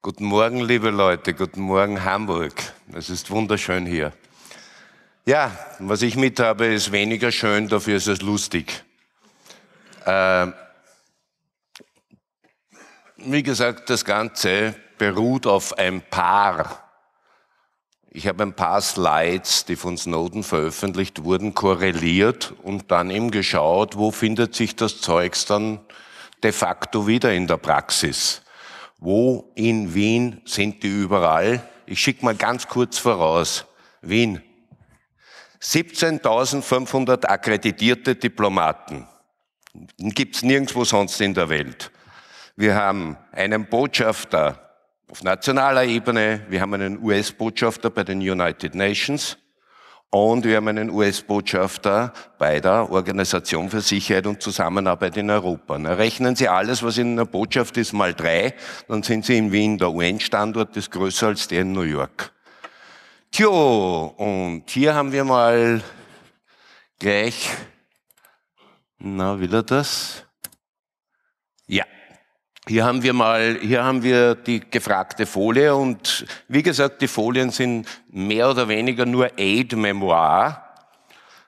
Guten Morgen, liebe Leute. Guten Morgen, Hamburg. Es ist wunderschön hier. Ja, was ich mit habe, ist weniger schön, dafür ist es lustig. Äh, wie gesagt, das Ganze beruht auf ein paar. Ich habe ein paar Slides, die von Snowden veröffentlicht wurden, korreliert und dann eben geschaut, wo findet sich das Zeugs dann de facto wieder in der Praxis. Wo in Wien sind die überall? Ich schicke mal ganz kurz voraus. Wien. 17.500 akkreditierte Diplomaten. Gibt's nirgendwo sonst in der Welt. Wir haben einen Botschafter auf nationaler Ebene, wir haben einen US-Botschafter bei den United Nations, und wir haben einen US-Botschafter bei der Organisation für Sicherheit und Zusammenarbeit in Europa. Na, rechnen Sie alles, was in einer Botschaft ist, mal drei, dann sind Sie in Wien. Der UN-Standort ist größer als der in New York. Tjo, und hier haben wir mal gleich, na, will er das? Ja. Hier haben wir mal, hier haben wir die gefragte Folie und wie gesagt, die Folien sind mehr oder weniger nur Aid-Memoir,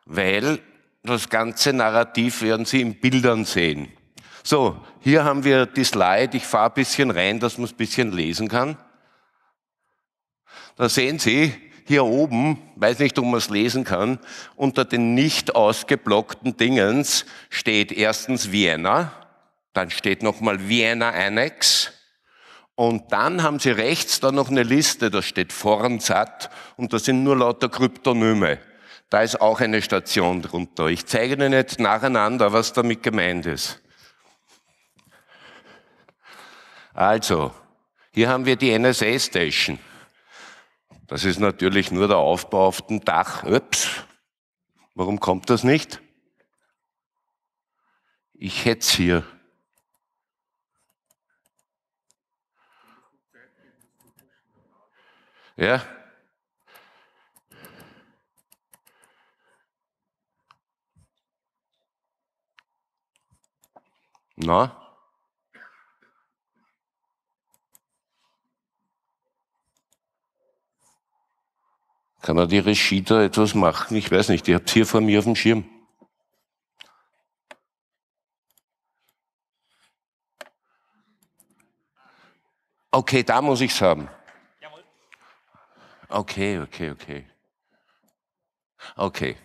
weil das ganze Narrativ werden Sie in Bildern sehen. So, hier haben wir die Slide. Ich fahre ein bisschen rein, dass man es ein bisschen lesen kann. Da sehen Sie hier oben, weiß nicht, ob man es lesen kann, unter den nicht ausgeblockten Dingens steht erstens Vienna, dann steht nochmal Vienna Annex. Und dann haben sie rechts da noch eine Liste, da steht Fornsat und da sind nur lauter Kryptonyme. Da ist auch eine Station drunter. Ich zeige Ihnen jetzt nacheinander, was damit gemeint ist. Also, hier haben wir die NSA Station. Das ist natürlich nur der Aufbau auf dem Dach. Ups. Warum kommt das nicht? Ich hätte es hier. Ja? Na? Kann er die Regie da etwas machen? Ich weiß nicht, ihr habt hier vor mir auf dem Schirm. Okay, da muss ich's haben. Okay, okay, okay. Okay.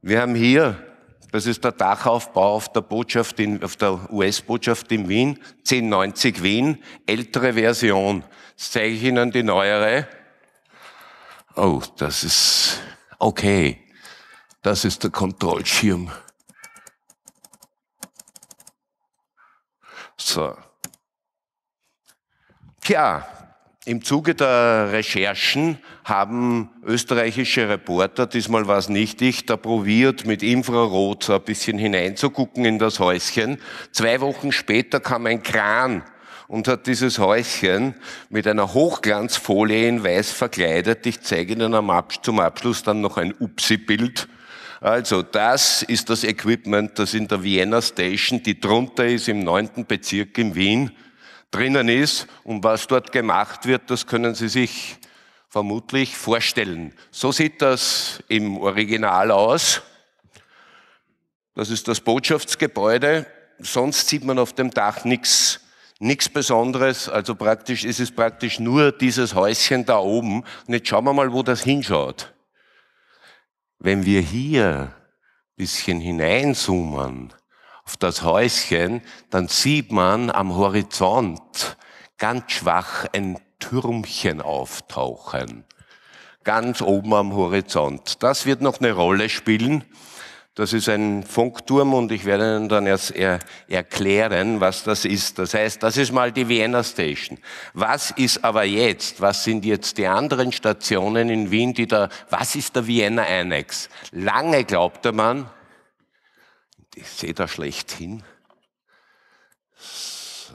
Wir haben hier, das ist der Dachaufbau auf der Botschaft in, auf der US-Botschaft in Wien, 1090 Wien, ältere Version. Jetzt zeige ich Ihnen die neuere. Oh, das ist, okay. Das ist der Kontrollschirm. So. Tja, im Zuge der Recherchen haben österreichische Reporter, diesmal war es nicht ich, da probiert, mit Infrarot so ein bisschen hineinzugucken in das Häuschen. Zwei Wochen später kam ein Kran und hat dieses Häuschen mit einer Hochglanzfolie in weiß verkleidet. Ich zeige Ihnen Abs zum Abschluss dann noch ein Upsi-Bild. Also das ist das Equipment, das in der Vienna Station, die drunter ist im neunten Bezirk in Wien, drinnen ist und was dort gemacht wird, das können Sie sich vermutlich vorstellen. So sieht das im Original aus. Das ist das Botschaftsgebäude. Sonst sieht man auf dem Dach nichts. Nichts Besonderes, also praktisch ist es praktisch nur dieses Häuschen da oben. Und jetzt schauen wir mal, wo das hinschaut. Wenn wir hier ein bisschen hineinzoomen, auf das Häuschen, dann sieht man am Horizont ganz schwach ein Türmchen auftauchen. Ganz oben am Horizont. Das wird noch eine Rolle spielen. Das ist ein Funkturm und ich werde Ihnen dann erst er erklären, was das ist. Das heißt, das ist mal die Vienna Station. Was ist aber jetzt? Was sind jetzt die anderen Stationen in Wien, die da, was ist der Vienna Annex? Lange glaubte man, ich sehe da schlecht hin. So.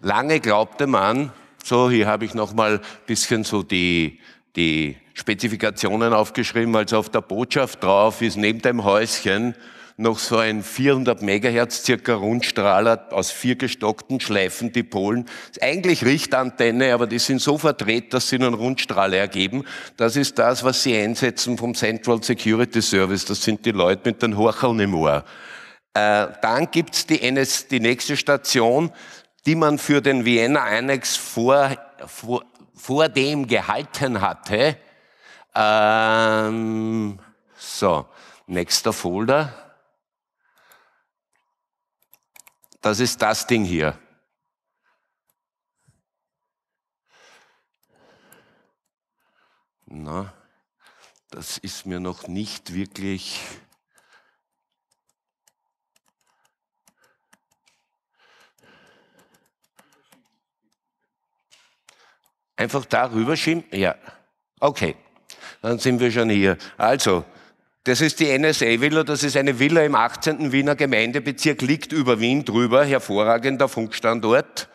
Lange glaubte man, so hier habe ich nochmal ein bisschen so die, die Spezifikationen aufgeschrieben, also auf der Botschaft drauf ist neben dem Häuschen noch so ein 400 Megahertz circa Rundstrahler aus vier gestockten Schleifen, die Polen. Ist eigentlich Richtantenne, aber die sind so verdreht, dass sie einen Rundstrahler ergeben. Das ist das, was sie einsetzen vom Central Security Service. Das sind die Leute mit den Horcheln im Ohr. Äh, dann gibt's die, NS, die nächste Station, die man für den Vienna Annex vor, vor, vor dem gehalten hatte. Ähm, so, nächster Folder. Das ist das Ding hier. Na, das ist mir noch nicht wirklich Einfach darüber schimpfen? Ja. Okay, dann sind wir schon hier. Also, das ist die NSA-Villa, das ist eine Villa im 18. Wiener Gemeindebezirk, liegt über Wien drüber, hervorragender Funkstandort.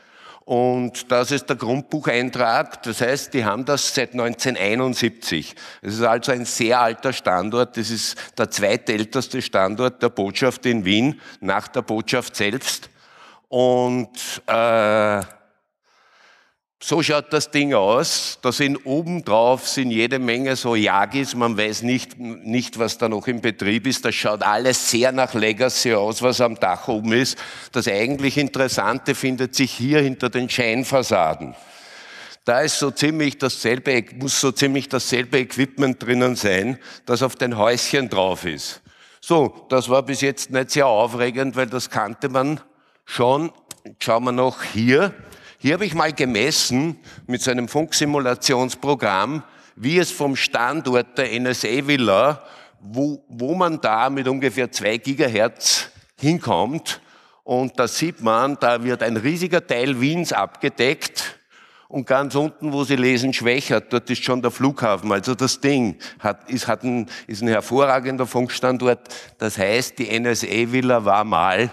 Und das ist der Grundbucheintrag, das heißt, die haben das seit 1971. Es ist also ein sehr alter Standort, das ist der zweitälteste Standort der Botschaft in Wien, nach der Botschaft selbst. Und äh, so schaut das Ding aus. Da sind obendrauf sind jede Menge so Jagis. Man weiß nicht, nicht, was da noch im Betrieb ist. Das schaut alles sehr nach Legacy aus, was am Dach oben ist. Das eigentlich Interessante findet sich hier hinter den Scheinfassaden. Da ist so ziemlich dasselbe, muss so ziemlich dasselbe Equipment drinnen sein, das auf den Häuschen drauf ist. So, das war bis jetzt nicht sehr aufregend, weil das kannte man schon. Schauen wir noch hier. Hier habe ich mal gemessen mit so einem Funksimulationsprogramm, wie es vom Standort der NSA-Villa, wo, wo man da mit ungefähr 2 Gigahertz hinkommt. Und da sieht man, da wird ein riesiger Teil Wiens abgedeckt. Und ganz unten, wo Sie lesen, schwächer, dort ist schon der Flughafen. Also das Ding hat, ist, hat ein, ist ein hervorragender Funkstandort. Das heißt, die NSA-Villa war mal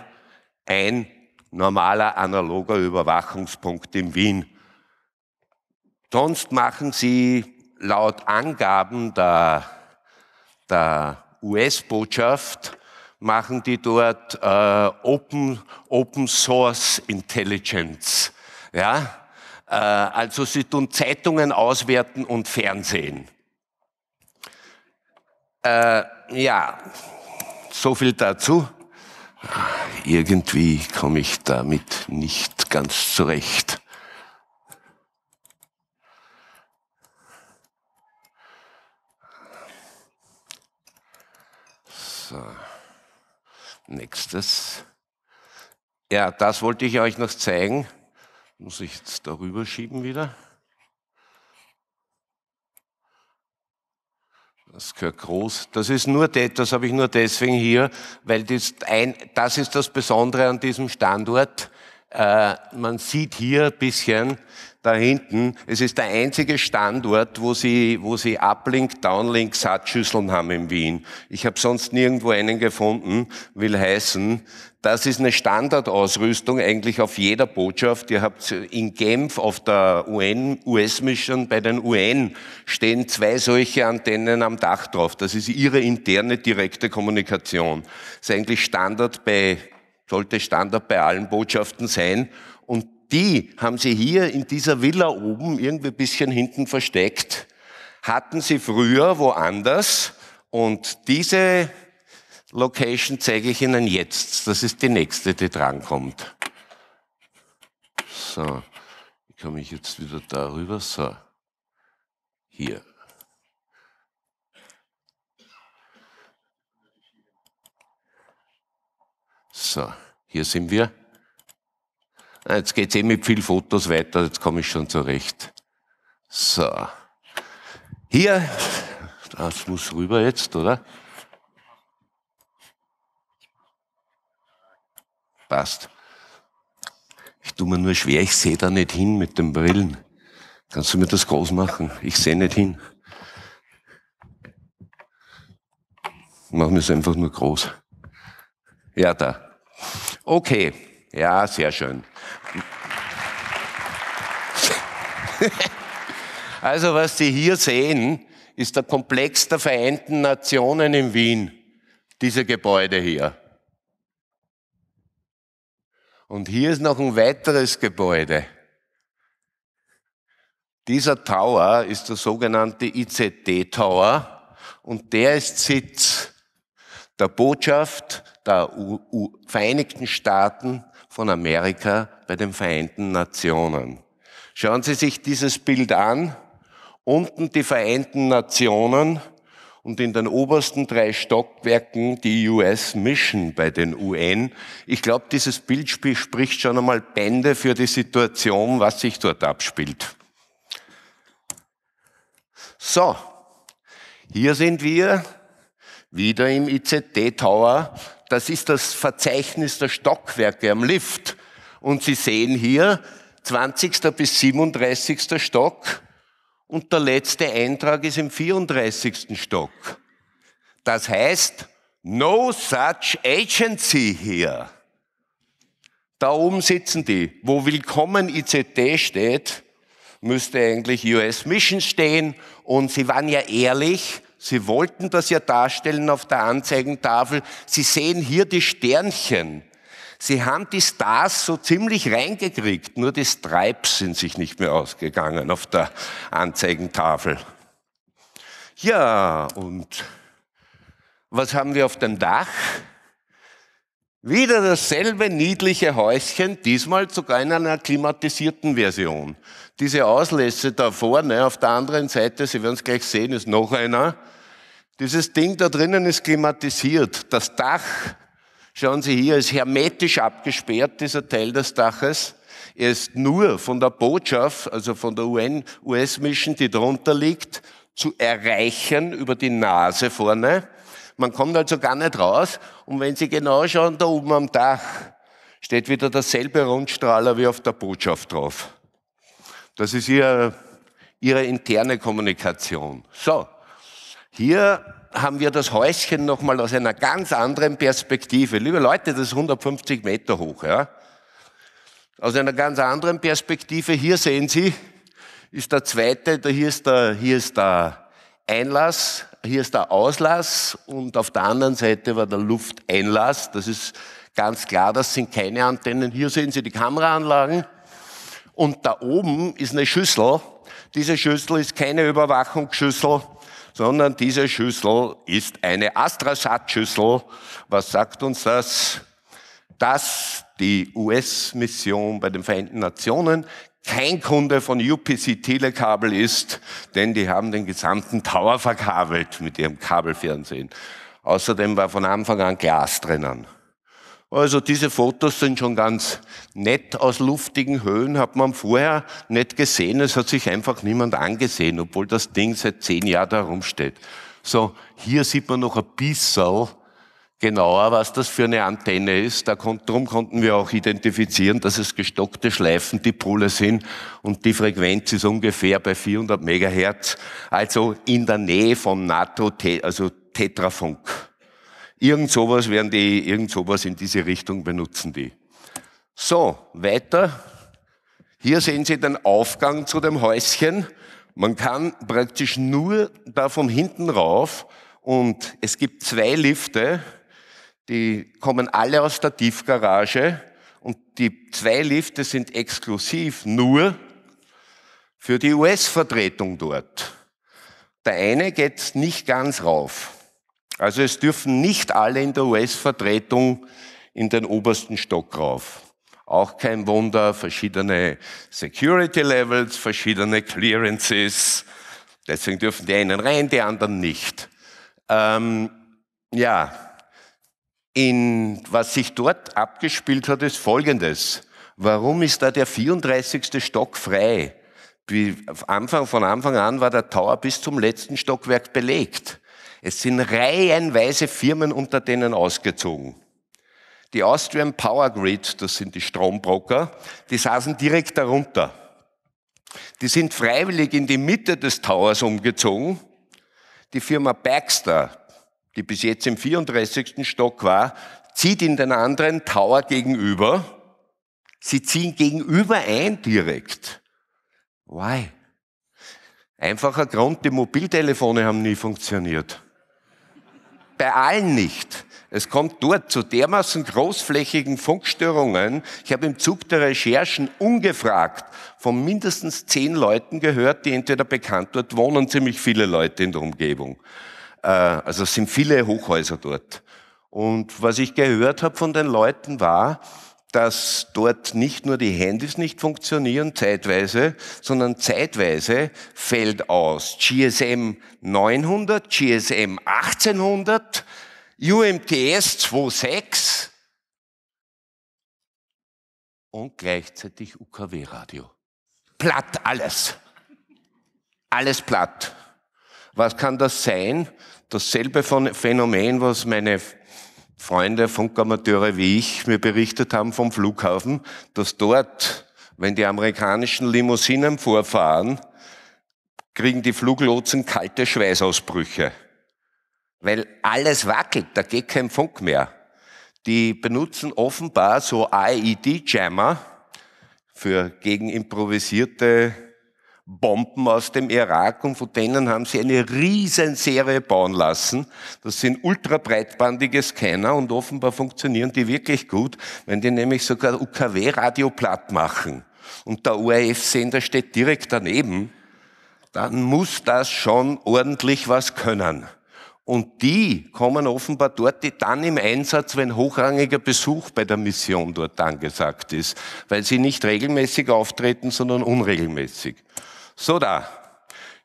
ein normaler analoger Überwachungspunkt in Wien. Sonst machen sie laut Angaben der, der US-Botschaft, machen die dort äh, Open, Open Source Intelligence. Ja? Äh, also sie tun Zeitungen auswerten und Fernsehen. Äh, ja, so viel dazu. Irgendwie komme ich damit nicht ganz zurecht. So. Nächstes. Ja, das wollte ich euch noch zeigen. Muss ich jetzt darüber schieben wieder? Das gehört groß. Das ist nur, de, das habe ich nur deswegen hier, weil das, ein, das ist das Besondere an diesem Standort. Äh, man sieht hier ein bisschen da hinten, es ist der einzige Standort, wo sie, wo sie Uplink, Downlink, Satzschüsseln haben in Wien. Ich habe sonst nirgendwo einen gefunden, will heißen, das ist eine Standardausrüstung eigentlich auf jeder Botschaft. Ihr habt in Genf auf der UN, US-Mission bei den UN stehen zwei solche Antennen am Dach drauf. Das ist ihre interne direkte Kommunikation. Das ist eigentlich Standard bei, sollte Standard bei allen Botschaften sein. Und die haben sie hier in dieser Villa oben irgendwie ein bisschen hinten versteckt. Hatten sie früher woanders. Und diese Location zeige ich Ihnen jetzt. Das ist die nächste, die drankommt. So, wie komme ich jetzt wieder darüber. So, hier. So, hier sind wir. Ah, jetzt geht es eh mit viel Fotos weiter, jetzt komme ich schon zurecht. So. Hier, das muss rüber jetzt, oder? passt. Ich tue mir nur schwer, ich sehe da nicht hin mit den Brillen. Kannst du mir das groß machen? Ich sehe nicht hin. Mach mir es einfach nur groß. Ja, da. Okay. Ja, sehr schön. Also, was Sie hier sehen, ist der Komplex der Vereinten Nationen in Wien. Diese Gebäude hier. Und hier ist noch ein weiteres Gebäude. Dieser Tower ist der sogenannte IZT Tower und der ist Sitz der Botschaft der Vereinigten Staaten von Amerika bei den Vereinten Nationen. Schauen Sie sich dieses Bild an. Unten die Vereinten Nationen und in den obersten drei Stockwerken die US Mission bei den UN. Ich glaube, dieses Bild spricht schon einmal Bände für die Situation, was sich dort abspielt. So, hier sind wir wieder im IZT Tower. Das ist das Verzeichnis der Stockwerke am Lift. Und Sie sehen hier 20. bis 37. Stock und der letzte Eintrag ist im 34. Stock. Das heißt, no such agency here. Da oben sitzen die. Wo Willkommen IZT steht, müsste eigentlich US Mission stehen. Und sie waren ja ehrlich. Sie wollten das ja darstellen auf der Anzeigentafel. Sie sehen hier die Sternchen. Sie haben die Stars so ziemlich reingekriegt, nur die Stripes sind sich nicht mehr ausgegangen auf der Anzeigentafel. Ja, und was haben wir auf dem Dach? Wieder dasselbe niedliche Häuschen, diesmal sogar in einer klimatisierten Version. Diese Auslässe da vorne, auf der anderen Seite, Sie werden es gleich sehen, ist noch einer. Dieses Ding da drinnen ist klimatisiert. Das Dach Schauen Sie hier, ist hermetisch abgesperrt, dieser Teil des Daches. Er ist nur von der Botschaft, also von der UN, US Mission, die drunter liegt, zu erreichen über die Nase vorne. Man kommt also gar nicht raus. Und wenn Sie genau schauen, da oben am Dach steht wieder derselbe Rundstrahler wie auf der Botschaft drauf. Das ist Ihre, ihre interne Kommunikation. So, hier haben wir das Häuschen nochmal aus einer ganz anderen Perspektive. Liebe Leute, das ist 150 Meter hoch. Ja? Aus einer ganz anderen Perspektive, hier sehen Sie, ist der zweite, hier ist der, hier ist der Einlass, hier ist der Auslass und auf der anderen Seite war der Lufteinlass. Das ist ganz klar, das sind keine Antennen. Hier sehen Sie die Kameraanlagen und da oben ist eine Schüssel. Diese Schüssel ist keine Überwachungsschüssel, sondern diese Schüssel ist eine Astrasat-Schüssel. Was sagt uns das? Dass die US-Mission bei den Vereinten Nationen kein Kunde von UPC Telekabel ist, denn die haben den gesamten Tower verkabelt mit ihrem Kabelfernsehen. Außerdem war von Anfang an Glas drinnen. Also diese Fotos sind schon ganz nett aus luftigen Höhen, hat man vorher nicht gesehen. Es hat sich einfach niemand angesehen, obwohl das Ding seit zehn Jahren da rumsteht. So, hier sieht man noch ein bisschen genauer, was das für eine Antenne ist. Darum konnten wir auch identifizieren, dass es gestockte Schleifen, die Pole sind und die Frequenz ist ungefähr bei 400 Megahertz, also in der Nähe von NATO, also Tetrafunk. Irgend sowas werden die, irgend sowas in diese Richtung benutzen die. So, weiter. Hier sehen Sie den Aufgang zu dem Häuschen. Man kann praktisch nur da von hinten rauf und es gibt zwei Lifte, die kommen alle aus der Tiefgarage und die zwei Lifte sind exklusiv nur für die US-Vertretung dort. Der eine geht nicht ganz rauf, also es dürfen nicht alle in der US-Vertretung in den obersten Stock rauf. Auch kein Wunder, verschiedene Security Levels, verschiedene Clearances. Deswegen dürfen die einen rein, die anderen nicht. Ähm, ja, in, was sich dort abgespielt hat, ist Folgendes. Warum ist da der 34. Stock frei? Anfang, von Anfang an war der Tower bis zum letzten Stockwerk belegt. Es sind reihenweise Firmen unter denen ausgezogen. Die Austrian Power Grid, das sind die Strombroker, die saßen direkt darunter. Die sind freiwillig in die Mitte des Towers umgezogen. Die Firma Baxter, die bis jetzt im 34. Stock war, zieht in den anderen Tower gegenüber. Sie ziehen gegenüber ein direkt. Why? Einfacher Grund, die Mobiltelefone haben nie funktioniert bei allen nicht. Es kommt dort zu dermaßen großflächigen Funkstörungen. Ich habe im Zug der Recherchen ungefragt von mindestens zehn Leuten gehört, die entweder bekannt dort wohnen, ziemlich viele Leute in der Umgebung. Äh, also es sind viele Hochhäuser dort. Und was ich gehört habe von den Leuten war, dass dort nicht nur die Handys nicht funktionieren zeitweise, sondern zeitweise fällt aus GSM 900, GSM 1800, UMTS 26 und gleichzeitig UKW-Radio. Platt alles. Alles platt. Was kann das sein? Dasselbe Phänomen, was meine Freunde, Funkamateure wie ich, mir berichtet haben vom Flughafen, dass dort, wenn die amerikanischen Limousinen vorfahren, kriegen die Fluglotsen kalte Schweißausbrüche. Weil alles wackelt, da geht kein Funk mehr. Die benutzen offenbar so IED-Jammer für gegen improvisierte Bomben aus dem Irak und von denen haben sie eine Riesenserie bauen lassen. Das sind ultrabreitbandige Scanner und offenbar funktionieren die wirklich gut, wenn die nämlich sogar UKW-Radio platt machen und der ORF-Sender steht direkt daneben, dann muss das schon ordentlich was können. Und die kommen offenbar dort dann im Einsatz, wenn hochrangiger Besuch bei der Mission dort angesagt ist, weil sie nicht regelmäßig auftreten, sondern unregelmäßig. So da.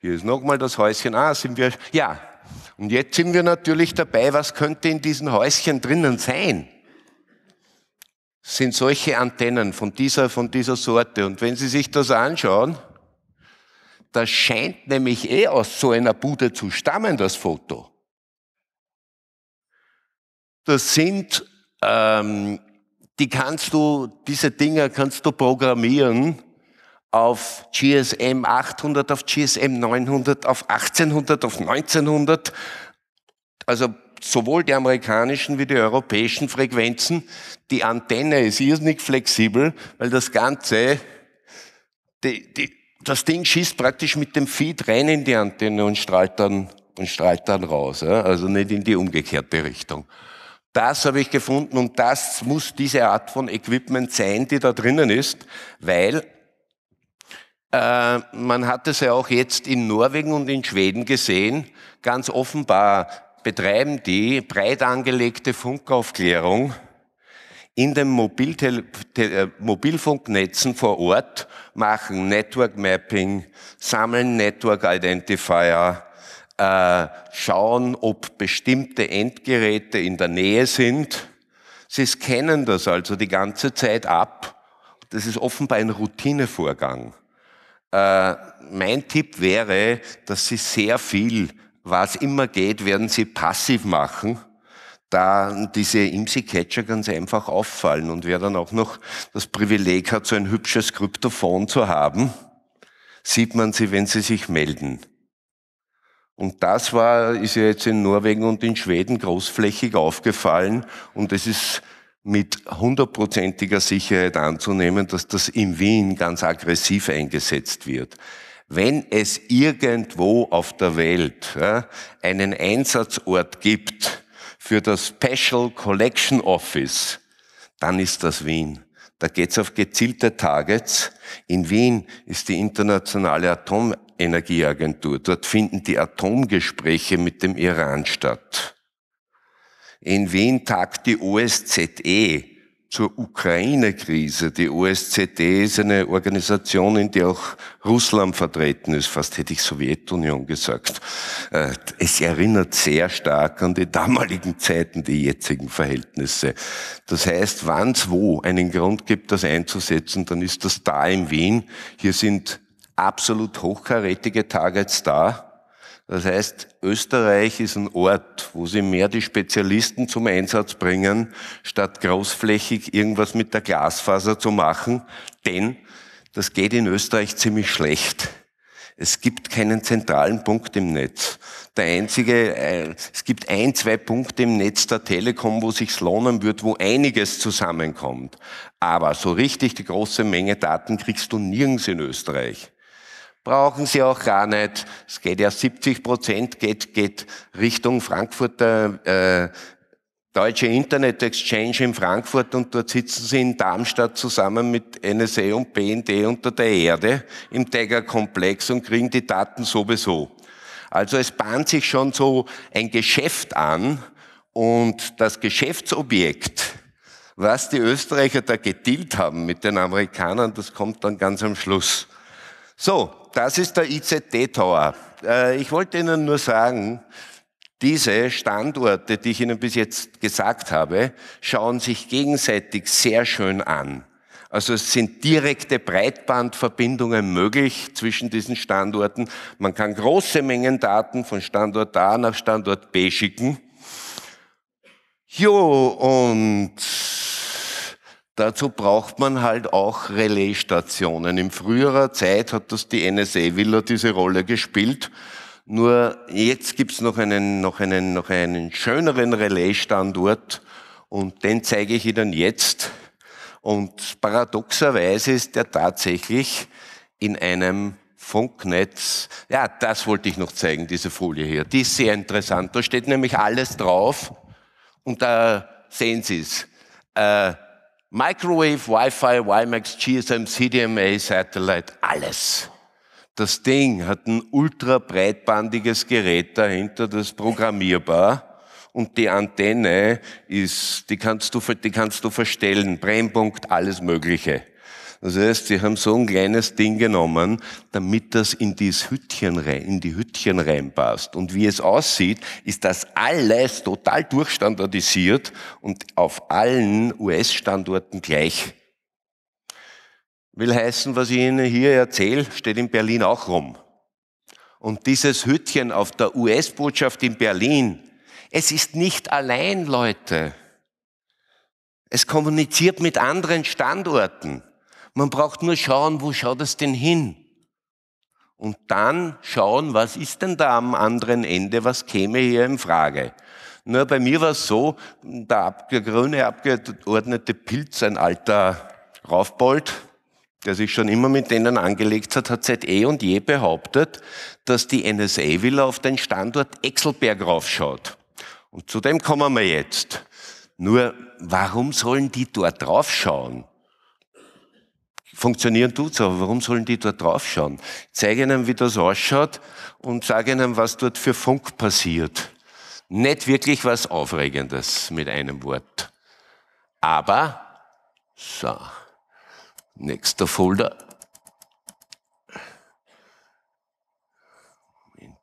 Hier ist nochmal das Häuschen. Ah, sind wir, ja. Und jetzt sind wir natürlich dabei, was könnte in diesen Häuschen drinnen sein? Sind solche Antennen von dieser, von dieser Sorte. Und wenn Sie sich das anschauen, das scheint nämlich eh aus so einer Bude zu stammen, das Foto. Das sind, ähm, die kannst du, diese Dinger kannst du programmieren auf GSM 800, auf GSM 900, auf 1800, auf 1900. Also sowohl die amerikanischen wie die europäischen Frequenzen. Die Antenne ist irrsinnig flexibel, weil das Ganze, die, die, das Ding schießt praktisch mit dem Feed rein in die Antenne und strahlt dann, und strahlt dann raus. Also nicht in die umgekehrte Richtung. Das habe ich gefunden und das muss diese Art von Equipment sein, die da drinnen ist, weil äh, man hat es ja auch jetzt in Norwegen und in Schweden gesehen. Ganz offenbar betreiben die breit angelegte Funkaufklärung in den äh, Mobilfunknetzen vor Ort, machen Network Mapping, sammeln Network Identifier, äh, schauen, ob bestimmte Endgeräte in der Nähe sind. Sie scannen das also die ganze Zeit ab. Das ist offenbar ein Routinevorgang. Äh, mein Tipp wäre, dass Sie sehr viel, was immer geht, werden Sie passiv machen da diese IMSI-Catcher ganz einfach auffallen. Und wer dann auch noch das Privileg hat, so ein hübsches Kryptophon zu haben, sieht man sie, wenn sie sich melden. Und das war, ist ja jetzt in Norwegen und in Schweden großflächig aufgefallen. Und es ist mit hundertprozentiger Sicherheit anzunehmen, dass das in Wien ganz aggressiv eingesetzt wird. Wenn es irgendwo auf der Welt ja, einen Einsatzort gibt für das Special Collection Office, dann ist das Wien. Da geht's auf gezielte Targets. In Wien ist die internationale Atomenergieagentur. Dort finden die Atomgespräche mit dem Iran statt. In Wien tagt die OSZE zur Ukraine-Krise. Die OSZE ist eine Organisation, in der auch Russland vertreten ist. Fast hätte ich Sowjetunion gesagt. Äh, es erinnert sehr stark an die damaligen Zeiten, die jetzigen Verhältnisse. Das heißt, wann es wo einen Grund gibt, das einzusetzen, dann ist das da in Wien. Hier sind absolut hochkarätige Targets da das heißt, Österreich ist ein Ort, wo sie mehr die Spezialisten zum Einsatz bringen, statt großflächig irgendwas mit der Glasfaser zu machen, denn das geht in Österreich ziemlich schlecht. Es gibt keinen zentralen Punkt im Netz. Der einzige, äh, es gibt ein, zwei Punkte im Netz der Telekom, wo sich lohnen wird, wo einiges zusammenkommt. Aber so richtig die große Menge Daten kriegst du nirgends in Österreich brauchen sie auch gar nicht. Es geht ja 70 Prozent geht, geht Richtung Frankfurter äh, Deutsche Internet Exchange in Frankfurt und dort sitzen sie in Darmstadt zusammen mit NSA und BND unter der Erde im Tagger-Komplex und kriegen die Daten sowieso. Also es bahnt sich schon so ein Geschäft an und das Geschäftsobjekt, was die Österreicher da gedealt haben mit den Amerikanern, das kommt dann ganz am Schluss. So, das ist der IZT Tower. Äh, ich wollte Ihnen nur sagen, diese Standorte, die ich Ihnen bis jetzt gesagt habe, schauen sich gegenseitig sehr schön an. Also es sind direkte Breitbandverbindungen möglich zwischen diesen Standorten. Man kann große Mengen Daten von Standort A nach Standort B schicken. Jo, und Dazu braucht man halt auch Relaisstationen. In früherer Zeit hat das die NSA-Villa diese Rolle gespielt. Nur jetzt gibt's noch einen, noch einen, noch einen schöneren Relaisstandort und den zeige ich Ihnen jetzt. Und paradoxerweise ist der tatsächlich in einem Funknetz. Ja, das wollte ich noch zeigen, diese Folie hier. Die ist sehr interessant. Da steht nämlich alles drauf und da sehen Sie es. Äh, Microwave, Wi-Fi, WiMAX, GSM, CDMA, Satellite, alles. Das Ding hat ein ultrabreitbandiges Gerät dahinter, das programmierbar und die Antenne ist, die kannst du, die kannst du verstellen, Brennpunkt, alles Mögliche. Das heißt, sie haben so ein kleines Ding genommen, damit das in dieses Hütchen rein, in die Hütchen reinpasst. Und wie es aussieht, ist das alles total durchstandardisiert und auf allen US-Standorten gleich. Will heißen, was ich Ihnen hier erzähle, steht in Berlin auch rum. Und dieses Hütchen auf der US-Botschaft in Berlin, es ist nicht allein, Leute. Es kommuniziert mit anderen Standorten. Man braucht nur schauen, wo schaut es denn hin? Und dann schauen, was ist denn da am anderen Ende, was käme hier in Frage? Nur bei mir war es so, der grüne abgeordnete Pilz, ein alter Raufbold, der sich schon immer mit denen angelegt hat, hat seit eh und je behauptet, dass die NSA-Villa auf den Standort Exelberg raufschaut. Und zu dem kommen wir jetzt. Nur, warum sollen die dort draufschauen? funktionieren tut es aber warum sollen die dort drauf schauen? zeige ihnen, wie das ausschaut und sage ihnen, was dort für Funk passiert. Nicht wirklich was Aufregendes mit einem Wort. Aber, so, nächster Folder. Moment.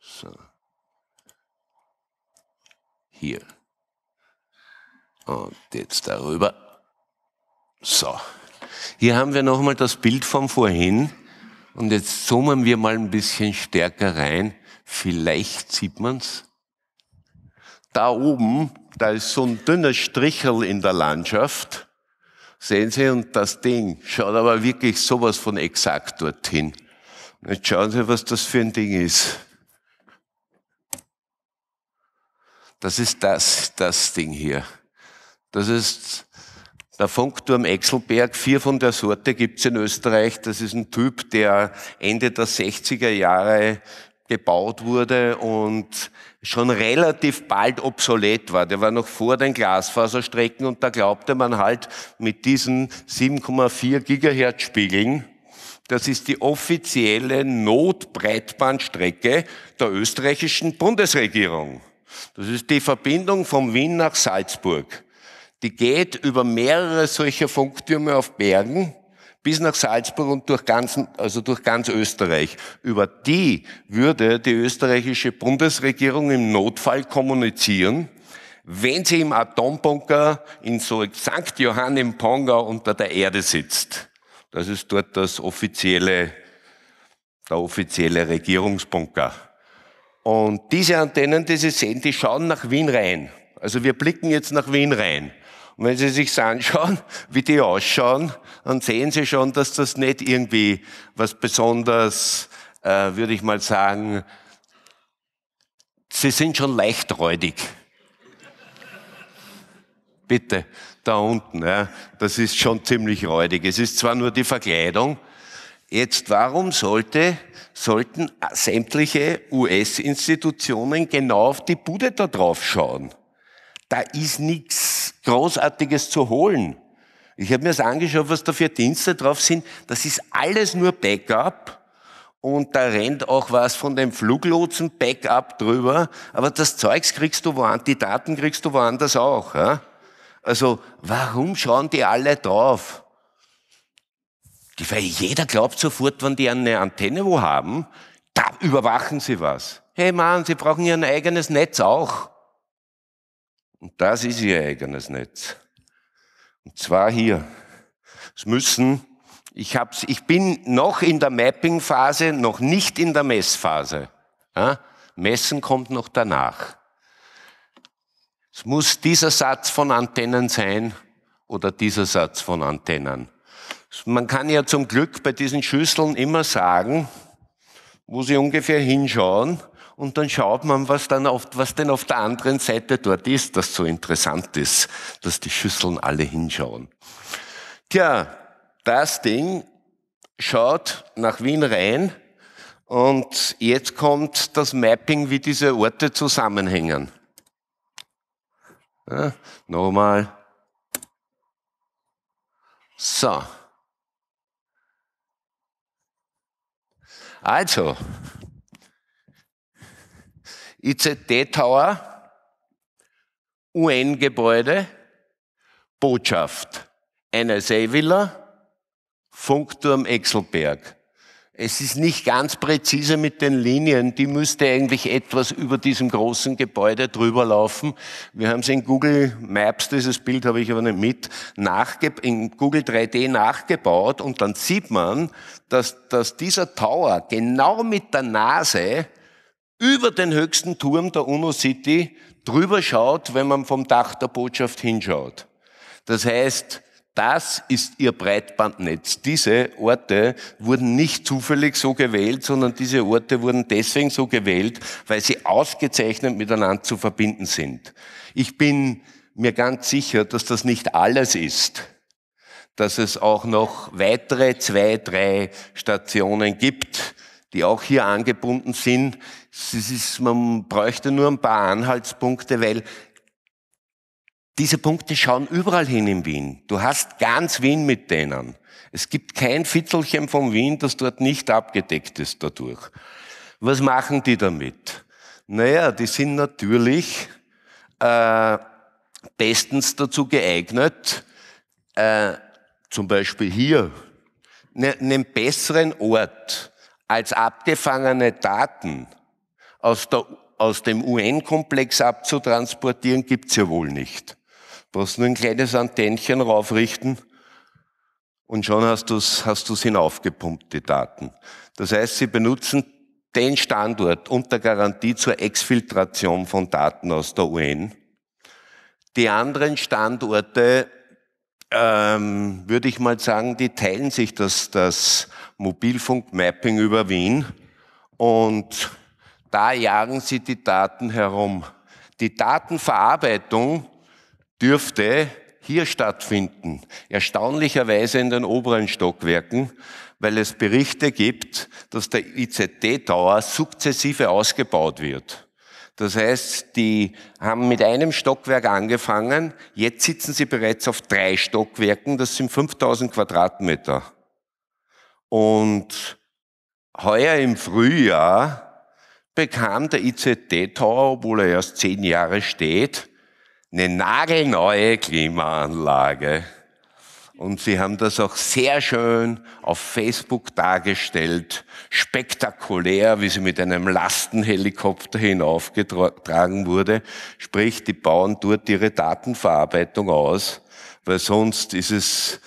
So. Hier. Und jetzt darüber. So. Hier haben wir nochmal das Bild von vorhin. Und jetzt zoomen wir mal ein bisschen stärker rein. Vielleicht sieht man's. Da oben, da ist so ein dünner Strichel in der Landschaft. Sehen Sie, und das Ding schaut aber wirklich sowas von exakt dorthin. jetzt schauen Sie, was das für ein Ding ist. Das ist das, das Ding hier. Das ist der Funkturm Exelberg, vier von der Sorte gibt's in Österreich. Das ist ein Typ, der Ende der 60er Jahre gebaut wurde und schon relativ bald obsolet war. Der war noch vor den Glasfaserstrecken und da glaubte man halt mit diesen 7,4 Gigahertz Spiegeln, das ist die offizielle Notbreitbandstrecke der österreichischen Bundesregierung. Das ist die Verbindung von Wien nach Salzburg. Die geht über mehrere solcher Funktürme auf Bergen bis nach Salzburg und durch ganz, also durch ganz Österreich. Über die würde die österreichische Bundesregierung im Notfall kommunizieren, wenn sie im Atombunker in so St. Johann im Pongau unter der Erde sitzt. Das ist dort das offizielle, der offizielle Regierungsbunker. Und diese Antennen, die Sie sehen, die schauen nach Wien rein. Also wir blicken jetzt nach Wien rein. Und wenn Sie sich's anschauen, wie die ausschauen, dann sehen Sie schon, dass das nicht irgendwie was besonders, äh, würde ich mal sagen, Sie sind schon leichträudig. Bitte, da unten, ja, das ist schon ziemlich räudig. Es ist zwar nur die Verkleidung, Jetzt, warum sollte, sollten sämtliche US-Institutionen genau auf die Bude da drauf schauen? Da ist nichts. Großartiges zu holen. Ich habe mir das angeschaut, was da für Dienste drauf sind. Das ist alles nur Backup. Und da rennt auch was von dem Fluglotsen Backup drüber. Aber das Zeugs kriegst du woanders, die Daten kriegst du woanders auch. Ja? Also, warum schauen die alle drauf? weil jeder glaubt sofort, wenn die eine Antenne wo haben, da überwachen sie was. Hey Mann, sie brauchen ihr eigenes Netz auch. Und das ist ihr eigenes Netz. Und zwar hier. Es müssen, ich, hab's, ich bin noch in der Mapping-Phase, noch nicht in der Messphase. Ja? Messen kommt noch danach. Es muss dieser Satz von Antennen sein oder dieser Satz von Antennen. Man kann ja zum Glück bei diesen Schüsseln immer sagen, wo sie ungefähr hinschauen und dann schaut man, was, dann auf, was denn auf der anderen Seite dort ist, das so interessant ist, dass die Schüsseln alle hinschauen. Tja, das Ding schaut nach Wien rein und jetzt kommt das Mapping, wie diese Orte zusammenhängen. Ja, nochmal. So. Also, ICT-Tower, UN-Gebäude, Botschaft, NSA-Villa, Funkturm Exelberg. Es ist nicht ganz präzise mit den Linien, die müsste eigentlich etwas über diesem großen Gebäude drüber laufen. Wir haben es in Google Maps, dieses Bild habe ich aber nicht mit, in Google 3D nachgebaut und dann sieht man, dass, dass dieser Tower genau mit der Nase über den höchsten Turm der UNO City drüber schaut, wenn man vom Dach der Botschaft hinschaut. Das heißt, das ist ihr Breitbandnetz. Diese Orte wurden nicht zufällig so gewählt, sondern diese Orte wurden deswegen so gewählt, weil sie ausgezeichnet miteinander zu verbinden sind. Ich bin mir ganz sicher, dass das nicht alles ist, dass es auch noch weitere zwei, drei Stationen gibt, die auch hier angebunden sind, ist, man bräuchte nur ein paar Anhaltspunkte, weil diese Punkte schauen überall hin in Wien. Du hast ganz Wien mit denen. Es gibt kein Fitzelchen von Wien, das dort nicht abgedeckt ist dadurch. Was machen die damit? Naja, die sind natürlich äh, bestens dazu geeignet, äh, zum Beispiel hier, ne, einen besseren Ort als abgefangene Daten aus, der, aus dem UN-Komplex abzutransportieren, gibt's ja wohl nicht. Du brauchst nur ein kleines Antennchen raufrichten und schon hast du es hast du's hinaufgepumpt, die Daten. Das heißt, sie benutzen den Standort unter Garantie zur Exfiltration von Daten aus der UN. Die anderen Standorte, ähm, würde ich mal sagen, die teilen sich das, das Mobilfunk-Mapping über Wien und da jagen sie die Daten herum. Die Datenverarbeitung dürfte hier stattfinden, erstaunlicherweise in den oberen Stockwerken, weil es Berichte gibt, dass der izt tower sukzessive ausgebaut wird. Das heißt, die haben mit einem Stockwerk angefangen, jetzt sitzen sie bereits auf drei Stockwerken, das sind 5000 Quadratmeter. Und heuer im Frühjahr bekam der izt tower obwohl er erst zehn Jahre steht, eine nagelneue Klimaanlage. Und sie haben das auch sehr schön auf Facebook dargestellt, spektakulär, wie sie mit einem Lastenhelikopter hinaufgetragen wurde. Sprich, die bauen dort ihre Datenverarbeitung aus, weil sonst ist es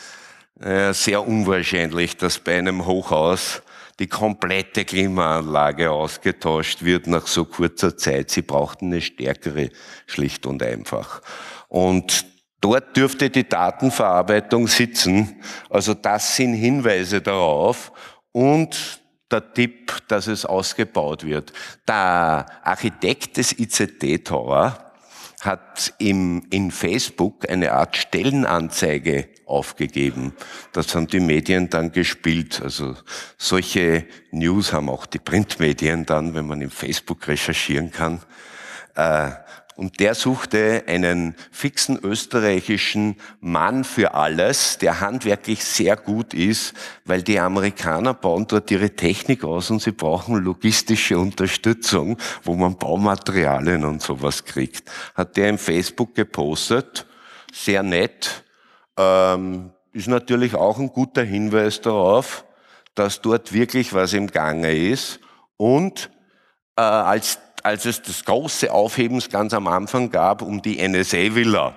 äh, sehr unwahrscheinlich, dass bei einem Hochhaus die komplette Klimaanlage ausgetauscht wird nach so kurzer Zeit. Sie brauchten eine stärkere, schlicht und einfach. Und dort dürfte die Datenverarbeitung sitzen. Also das sind Hinweise darauf. Und der Tipp, dass es ausgebaut wird. Der Architekt des ICT-Tower hat im, in Facebook eine Art Stellenanzeige aufgegeben. Das haben die Medien dann gespielt. Also solche News haben auch die Printmedien dann, wenn man im Facebook recherchieren kann. Äh, und der suchte einen fixen österreichischen Mann für alles, der handwerklich sehr gut ist, weil die Amerikaner bauen dort ihre Technik aus und sie brauchen logistische Unterstützung, wo man Baumaterialien und sowas kriegt. Hat der im Facebook gepostet, sehr nett, ähm, ist natürlich auch ein guter Hinweis darauf, dass dort wirklich was im Gange ist. Und äh, als, als es das große Aufhebens ganz am Anfang gab um die NSA-Villa,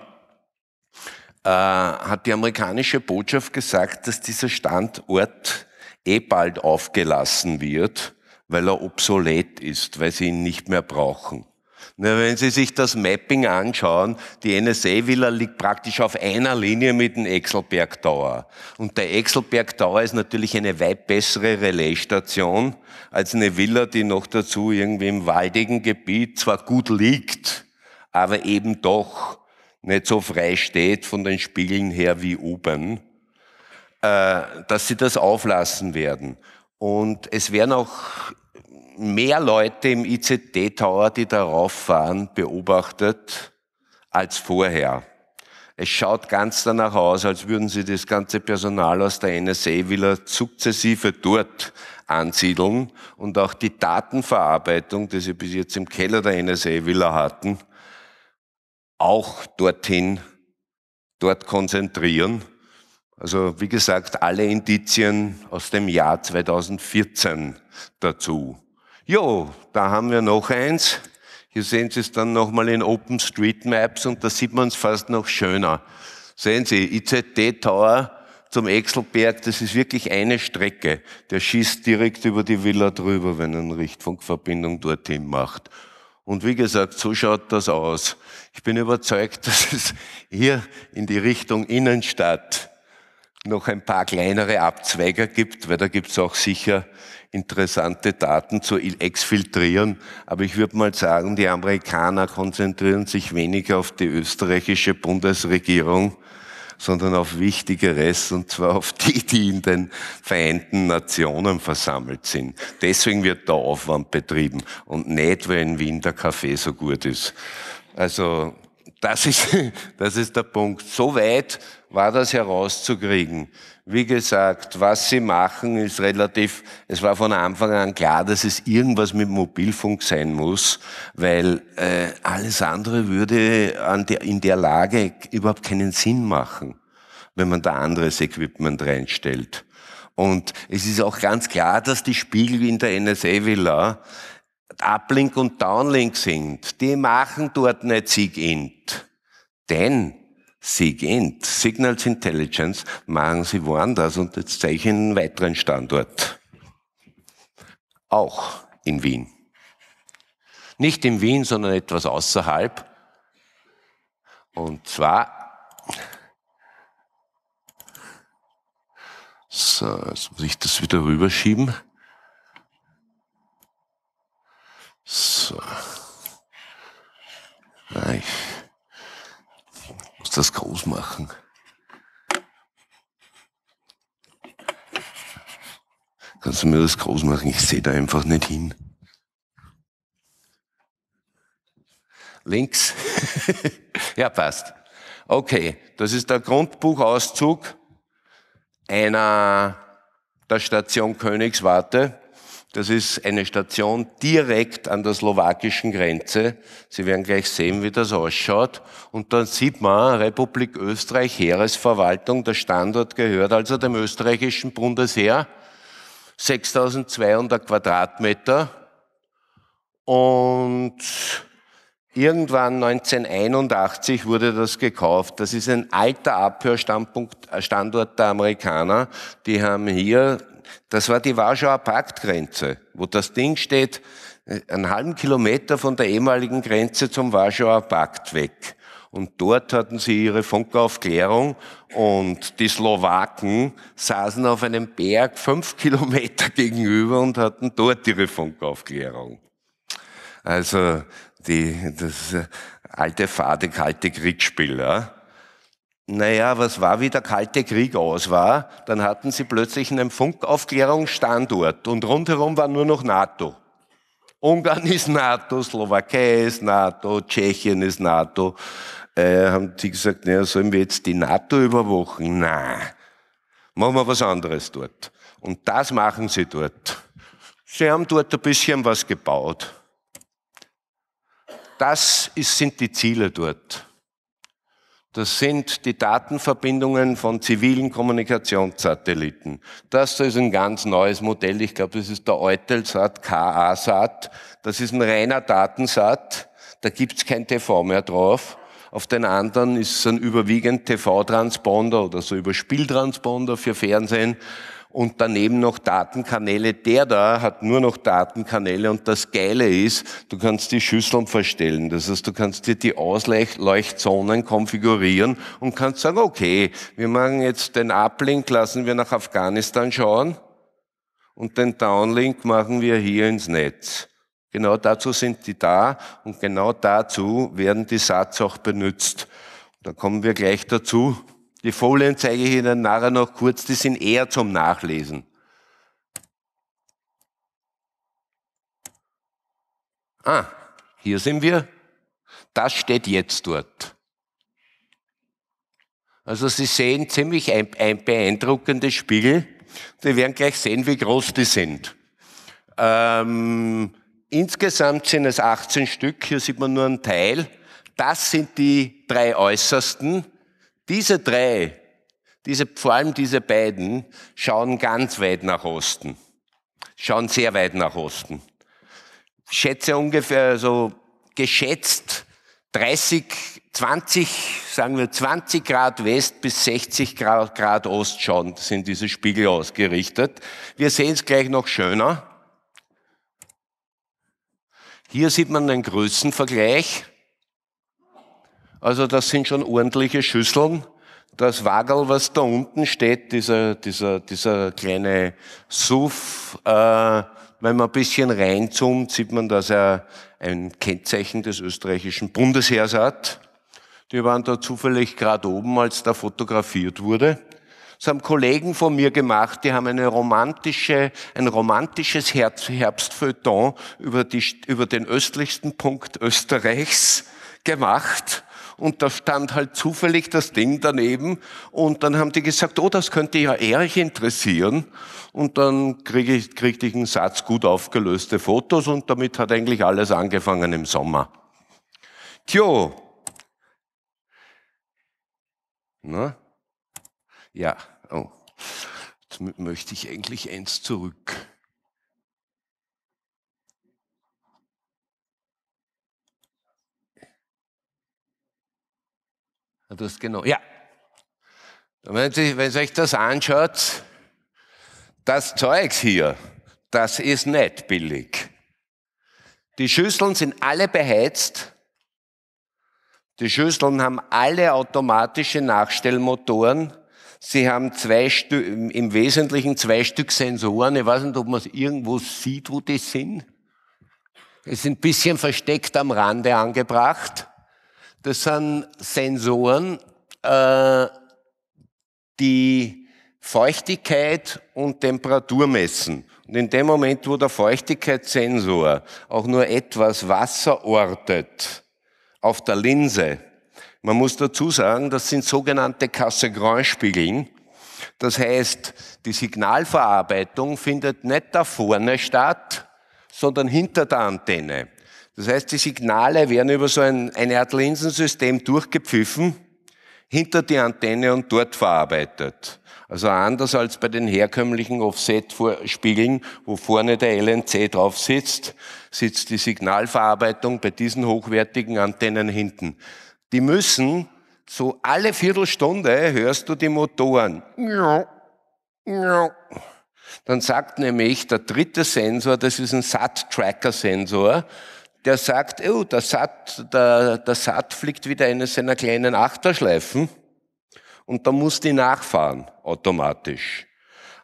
äh, hat die amerikanische Botschaft gesagt, dass dieser Standort eh bald aufgelassen wird, weil er obsolet ist, weil sie ihn nicht mehr brauchen. Na, wenn Sie sich das Mapping anschauen, die NSA-Villa liegt praktisch auf einer Linie mit dem Exelberg Tower. Und der Exelberg Tower ist natürlich eine weit bessere Relaisstation als eine Villa, die noch dazu irgendwie im waldigen Gebiet zwar gut liegt, aber eben doch nicht so frei steht von den Spiegeln her wie oben, äh, dass sie das auflassen werden. Und es werden auch mehr Leute im ICT Tower, die darauf fahren, beobachtet als vorher. Es schaut ganz danach aus, als würden sie das ganze Personal aus der NSA-Villa sukzessive dort ansiedeln und auch die Datenverarbeitung, die sie bis jetzt im Keller der NSA-Villa hatten, auch dorthin, dort konzentrieren. Also wie gesagt, alle Indizien aus dem Jahr 2014 dazu. Jo, da haben wir noch eins. Hier sehen Sie es dann nochmal in OpenStreetMaps und da sieht man es fast noch schöner. Sehen Sie, IZT Tower zum Exelberg, das ist wirklich eine Strecke. Der schießt direkt über die Villa drüber, wenn er eine Richtfunkverbindung dorthin macht. Und wie gesagt, so schaut das aus. Ich bin überzeugt, dass es hier in die Richtung Innenstadt noch ein paar kleinere Abzweiger gibt, weil da gibt es auch sicher interessante Daten zu exfiltrieren. Aber ich würde mal sagen, die Amerikaner konzentrieren sich weniger auf die österreichische Bundesregierung, sondern auf Wichtigeres, und zwar auf die, die in den Vereinten Nationen versammelt sind. Deswegen wird da Aufwand betrieben und nicht, weil in Wien der Kaffee so gut ist. Also das ist, das ist der Punkt. So weit war das herauszukriegen. Wie gesagt, was sie machen, ist relativ, es war von Anfang an klar, dass es irgendwas mit Mobilfunk sein muss, weil äh, alles andere würde der, in der Lage überhaupt keinen Sinn machen, wenn man da anderes Equipment reinstellt. Und es ist auch ganz klar, dass die Spiegel in der NSA-Villa Uplink und Downlink sind, die machen dort nicht SIGINT. Denn SIGINT, Signals Intelligence, machen sie woanders und jetzt zeige ich Ihnen einen weiteren Standort. Auch in Wien. Nicht in Wien, sondern etwas außerhalb. Und zwar, so, jetzt muss ich das wieder rüberschieben. So. ich muss das groß machen. Kannst du mir das groß machen? Ich sehe da einfach nicht hin. Links. ja, passt. Okay, das ist der Grundbuchauszug einer der Station Königswarte. Das ist eine Station direkt an der slowakischen Grenze. Sie werden gleich sehen, wie das ausschaut. Und dann sieht man Republik Österreich, Heeresverwaltung. Der Standort gehört also dem österreichischen Bundesheer. 6200 Quadratmeter. Und irgendwann 1981 wurde das gekauft. Das ist ein alter Abhörstandort äh, der Amerikaner. Die haben hier das war die Warschauer Paktgrenze, wo das Ding steht, äh, einen halben Kilometer von der ehemaligen Grenze zum Warschauer Pakt weg. Und dort hatten sie ihre Funkaufklärung und die Slowaken saßen auf einem Berg fünf Kilometer gegenüber und hatten dort ihre Funkaufklärung. Also die, das äh, alte Fade, kalte Kriegsspiel. Ja? naja, was war, wie der Kalte Krieg aus war, dann hatten sie plötzlich einen Funkaufklärungsstandort und rundherum war nur noch NATO. Ungarn ist NATO, Slowakei ist NATO, Tschechien ist NATO. Äh, haben sie gesagt, naja, sollen wir jetzt die NATO überwachen? Nein, machen wir was anderes dort. Und das machen sie dort. Sie haben dort ein bisschen was gebaut. Das ist, sind die Ziele dort. Das sind die Datenverbindungen von zivilen Kommunikationssatelliten. Das ist ein ganz neues Modell. Ich glaube, das ist der Eutelsat, KA-Sat. Das ist ein reiner Datensat. Da gibt's kein TV mehr drauf. Auf den anderen ist es ein überwiegend TV-Transponder oder so über Spieltransponder für Fernsehen und daneben noch Datenkanäle. Der da hat nur noch Datenkanäle und das Geile ist, du kannst die Schüsseln verstellen. Das heißt, du kannst dir die Ausleuchtzonen konfigurieren und kannst sagen, okay, wir machen jetzt den Uplink, lassen wir nach Afghanistan schauen und den Downlink machen wir hier ins Netz. Genau dazu sind die da und genau dazu werden die SATs auch benutzt. Da kommen wir gleich dazu. Die Folien zeige ich Ihnen nachher noch kurz, die sind eher zum Nachlesen. Ah, hier sind wir. Das steht jetzt dort. Also Sie sehen ziemlich ein, ein beeindruckende Spiegel. Sie werden gleich sehen, wie groß die sind. Ähm, insgesamt sind es 18 Stück. Hier sieht man nur einen Teil. Das sind die drei äußersten. Diese drei, diese, vor allem diese beiden, schauen ganz weit nach Osten. Schauen sehr weit nach Osten. schätze ungefähr so also geschätzt 30, 20, sagen wir 20 Grad West bis 60 Grad, Grad Ost schauen, sind diese Spiegel ausgerichtet. Wir sehen es gleich noch schöner. Hier sieht man den Größenvergleich. Also das sind schon ordentliche Schüsseln. Das Wagel, was da unten steht, dieser, dieser, dieser kleine Suff, äh, wenn man ein bisschen reinzoomt, sieht man, dass er ein Kennzeichen des österreichischen Bundesheers hat. Die waren da zufällig gerade oben, als da fotografiert wurde. Das haben Kollegen von mir gemacht, die haben eine romantische, ein romantisches Herbstfeuilleton über, über den östlichsten Punkt Österreichs gemacht und da stand halt zufällig das Ding daneben und dann haben die gesagt, oh, das könnte ja Erich interessieren und dann krieg ich, kriegte ich einen Satz gut aufgelöste Fotos und damit hat eigentlich alles angefangen im Sommer. Tjo. Na? Ja. Oh. Jetzt möchte ich eigentlich eins zurück. Du hast genau, Ja. Wenn Sie, wenn Sie euch das anschaut, das Zeugs hier, das ist nicht billig. Die Schüsseln sind alle beheizt. Die Schüsseln haben alle automatische Nachstellmotoren. Sie haben zwei Stü im Wesentlichen zwei Stück Sensoren. Ich weiß nicht, ob man es irgendwo sieht, wo die sind. Es sind ein bisschen versteckt am Rande angebracht. Das sind Sensoren, äh, die Feuchtigkeit und Temperatur messen. Und in dem Moment, wo der Feuchtigkeitssensor auch nur etwas Wasser ortet auf der Linse, man muss dazu sagen, das sind sogenannte Cassegrain-Spiegeln. Das heißt, die Signalverarbeitung findet nicht da vorne statt, sondern hinter der Antenne. Das heißt, die Signale werden über so ein, Art Linsensystem durchgepfiffen, hinter die Antenne und dort verarbeitet. Also anders als bei den herkömmlichen Offset-Spiegeln, wo vorne der LNC drauf sitzt, sitzt die Signalverarbeitung bei diesen hochwertigen Antennen hinten. Die müssen, so alle Viertelstunde hörst du die Motoren. Dann sagt nämlich der dritte Sensor, das ist ein SAT-Tracker-Sensor, der sagt, oh, der Satt, der, der Satt fliegt wieder eine seiner kleinen Achterschleifen und da muss die nachfahren automatisch.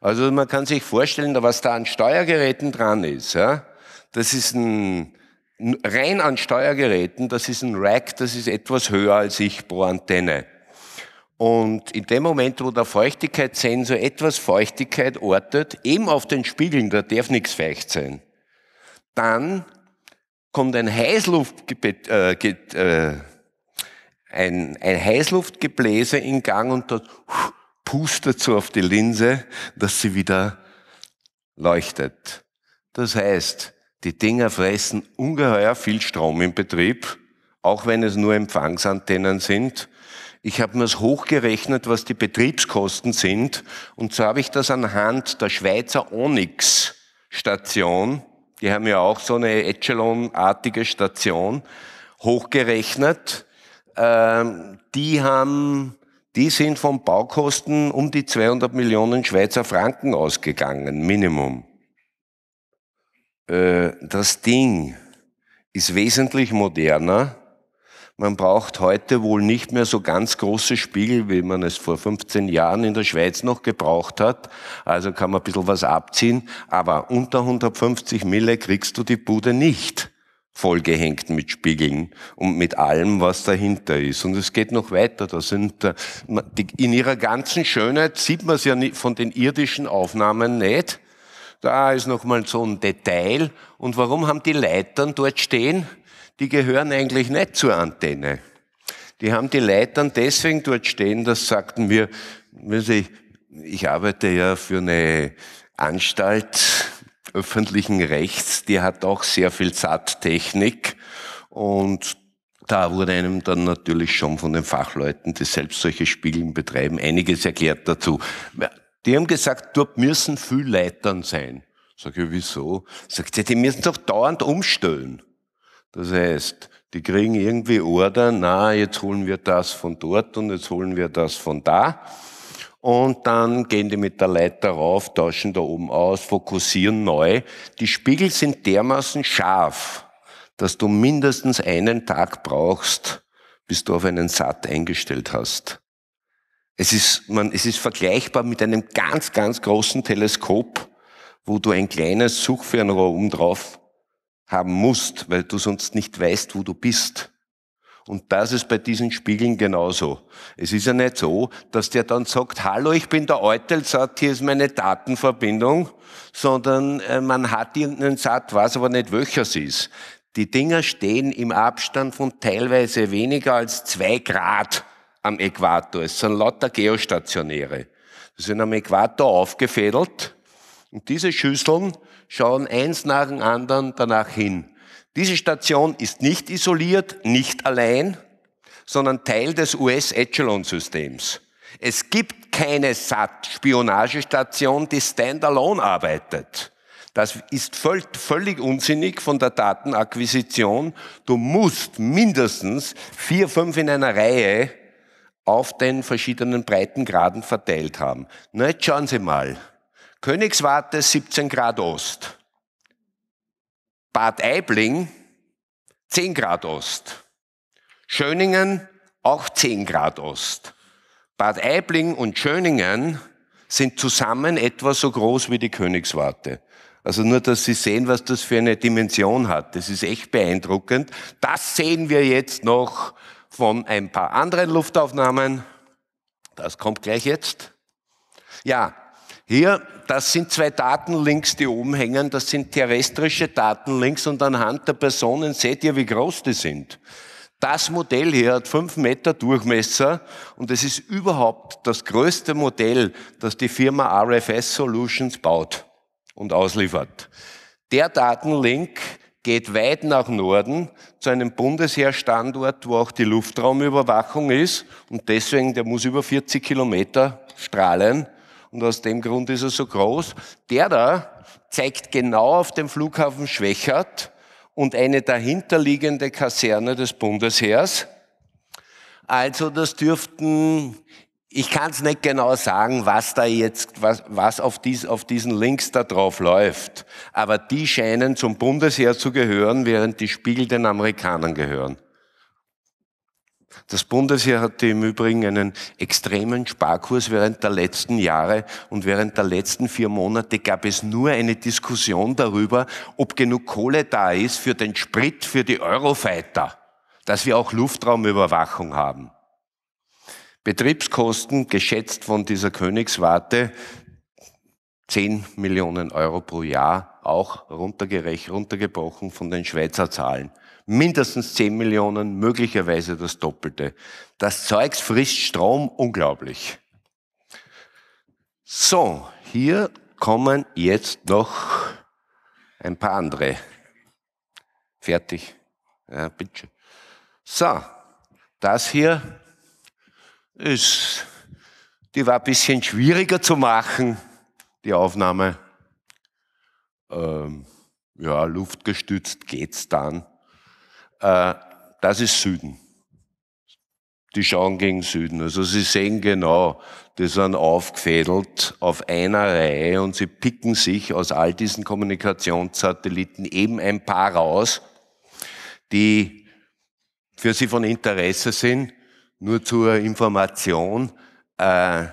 Also man kann sich vorstellen, was da an Steuergeräten dran ist. Ja? Das ist ein rein an Steuergeräten, das ist ein Rack, das ist etwas höher als ich pro Antenne. Und in dem Moment, wo der Feuchtigkeitssensor etwas Feuchtigkeit ortet, eben auf den Spiegeln, da darf nichts feucht sein, dann kommt ein Heißluftgebet, äh, geht, äh, ein, ein Heißluftgebläse in Gang und dort pustet so auf die Linse, dass sie wieder leuchtet. Das heißt, die Dinger fressen ungeheuer viel Strom im Betrieb, auch wenn es nur Empfangsantennen sind. Ich habe mir das hochgerechnet, was die Betriebskosten sind. Und so habe ich das anhand der Schweizer Onyx-Station die haben ja auch so eine Echelon-artige Station, hochgerechnet. Ähm, die haben, die sind von Baukosten um die 200 Millionen Schweizer Franken ausgegangen, Minimum. Äh, das Ding ist wesentlich moderner man braucht heute wohl nicht mehr so ganz große Spiegel, wie man es vor 15 Jahren in der Schweiz noch gebraucht hat. Also kann man ein bisschen was abziehen. Aber unter 150 Mille kriegst du die Bude nicht vollgehängt mit Spiegeln und mit allem, was dahinter ist. Und es geht noch weiter. Da sind äh, in ihrer ganzen Schönheit sieht man es ja von den irdischen Aufnahmen nicht. Da ist nochmal so ein Detail. Und warum haben die Leitern dort stehen? die gehören eigentlich nicht zur Antenne. Die haben die Leitern deswegen dort stehen, das sagten wir, ich, arbeite ja für eine Anstalt öffentlichen Rechts, die hat auch sehr viel Zarttechnik und da wurde einem dann natürlich schon von den Fachleuten, die selbst solche Spiegeln betreiben, einiges erklärt dazu. Die haben gesagt, dort müssen viel Leitern sein. Sag ich, wieso? Sagt sie, die müssen doch dauernd umstellen. Das heißt, die kriegen irgendwie Order, na, jetzt holen wir das von dort und jetzt holen wir das von da. Und dann gehen die mit der Leiter rauf, tauschen da oben aus, fokussieren neu. Die Spiegel sind dermaßen scharf, dass du mindestens einen Tag brauchst, bis du auf einen Sat eingestellt hast. Es ist, man, es ist vergleichbar mit einem ganz, ganz großen Teleskop, wo du ein kleines Suchfernrohr oben drauf haben musst, weil du sonst nicht weißt, wo du bist. Und das ist bei diesen Spiegeln genauso. Es ist ja nicht so, dass der dann sagt, hallo, ich bin der Eutelsat, hier ist meine Datenverbindung, sondern äh, man hat irgendeinen Sat, weiß aber nicht, welcher es ist. Die Dinger stehen im Abstand von teilweise weniger als zwei Grad am Äquator. Es sind lauter Geostationäre. Die sind am Äquator aufgefädelt. Und diese Schüsseln schauen eins nach dem anderen danach hin. Diese Station ist nicht isoliert, nicht allein, sondern Teil des US-Echelon-Systems. Es gibt keine SAT-Spionagestation, die standalone arbeitet. Das ist völlig unsinnig von der Datenakquisition. Du musst mindestens vier, fünf in einer Reihe auf den verschiedenen Breitengraden verteilt haben. Na, jetzt schauen Sie mal. Königswarte 17 Grad Ost. Bad Aibling 10 Grad Ost. Schöningen auch 10 Grad Ost. Bad Aibling und Schöningen sind zusammen etwa so groß wie die Königswarte. Also nur, dass Sie sehen, was das für eine Dimension hat. Das ist echt beeindruckend. Das sehen wir jetzt noch von ein paar anderen Luftaufnahmen. Das kommt gleich jetzt. Ja, hier, das sind zwei Datenlinks, die oben hängen. Das sind terrestrische Datenlinks und anhand der Personen seht ihr, wie groß die sind. Das Modell hier hat fünf Meter Durchmesser und es ist überhaupt das größte Modell, das die Firma RFS Solutions baut und ausliefert. Der Datenlink geht weit nach Norden zu einem Bundesheerstandort, wo auch die Luftraumüberwachung ist und deswegen, der muss über 40 Kilometer strahlen und aus dem Grund ist er so groß. Der da zeigt genau auf dem Flughafen Schwächert und eine dahinterliegende Kaserne des Bundesheers. Also das dürften, ich kann es nicht genau sagen, was da jetzt, was, was auf, dies, auf diesen Links da drauf läuft. Aber die scheinen zum Bundesheer zu gehören, während die Spiegel den Amerikanern gehören. Das Bundesheer hatte im Übrigen einen extremen Sparkurs während der letzten Jahre und während der letzten vier Monate gab es nur eine Diskussion darüber, ob genug Kohle da ist für den Sprit, für die Eurofighter, dass wir auch Luftraumüberwachung haben. Betriebskosten geschätzt von dieser Königswarte 10 Millionen Euro pro Jahr, auch runtergerechnet, runtergebrochen von den Schweizer Zahlen mindestens 10 Millionen, möglicherweise das Doppelte. Das Zeugs frisst Strom unglaublich. So, hier kommen jetzt noch ein paar andere. Fertig. Ja, bitte. So, das hier ist, die war ein bisschen schwieriger zu machen, die Aufnahme. Ähm, ja, luftgestützt geht's dann. Äh, das ist Süden. Die schauen gegen Süden. Also sie sehen genau, die sind aufgefädelt auf einer Reihe und sie picken sich aus all diesen Kommunikationssatelliten eben ein paar raus, die für sie von Interesse sind. Nur zur Information, äh,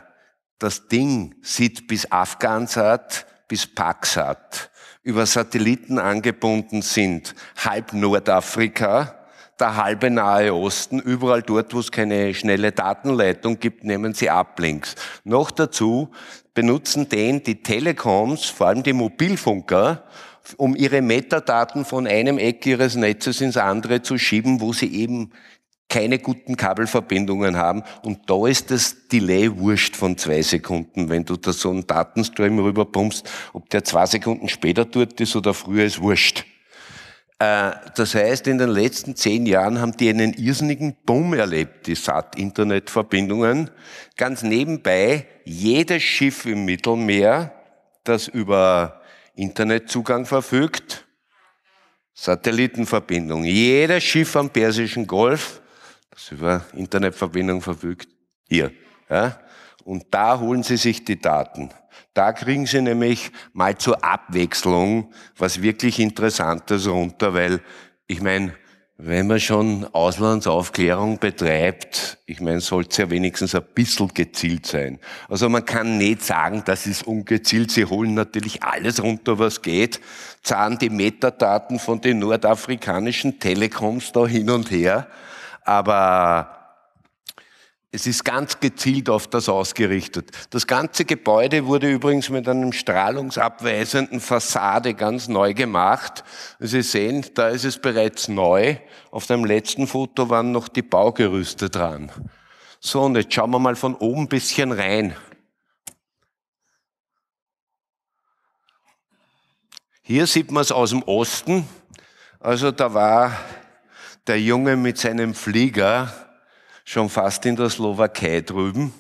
das Ding sieht bis Afghansat, bis Paksat über Satelliten angebunden sind. Halb Nordafrika, der halbe Nahe Osten, überall dort, wo es keine schnelle Datenleitung gibt, nehmen sie Ablinks. Noch dazu benutzen den die Telekoms, vor allem die Mobilfunker, um ihre Metadaten von einem Eck ihres Netzes ins andere zu schieben, wo sie eben keine guten Kabelverbindungen haben. Und da ist das Delay wurscht von zwei Sekunden. Wenn du da so einen Datenstream rüberpumpst, ob der zwei Sekunden später dort ist oder früher, ist wurscht. Äh, das heißt, in den letzten zehn Jahren haben die einen irrsinnigen Boom erlebt, die SAT-Internetverbindungen. Ganz nebenbei, jedes Schiff im Mittelmeer, das über Internetzugang verfügt, Satellitenverbindung, jedes Schiff am Persischen Golf, das über Internetverbindung verfügt, hier. Ja? Und da holen Sie sich die Daten. Da kriegen Sie nämlich mal zur Abwechslung was wirklich Interessantes runter, weil ich meine, wenn man schon Auslandsaufklärung betreibt, ich meine, sollte es ja wenigstens ein bisschen gezielt sein. Also man kann nicht sagen, das ist ungezielt. Sie holen natürlich alles runter, was geht, zahlen die Metadaten von den nordafrikanischen Telekoms da hin und her aber es ist ganz gezielt auf das ausgerichtet. Das ganze Gebäude wurde übrigens mit einem strahlungsabweisenden Fassade ganz neu gemacht. Sie sehen, da ist es bereits neu. Auf dem letzten Foto waren noch die Baugerüste dran. So, und jetzt schauen wir mal von oben ein bisschen rein. Hier sieht man es aus dem Osten. Also da war der Junge mit seinem Flieger schon fast in der Slowakei drüben,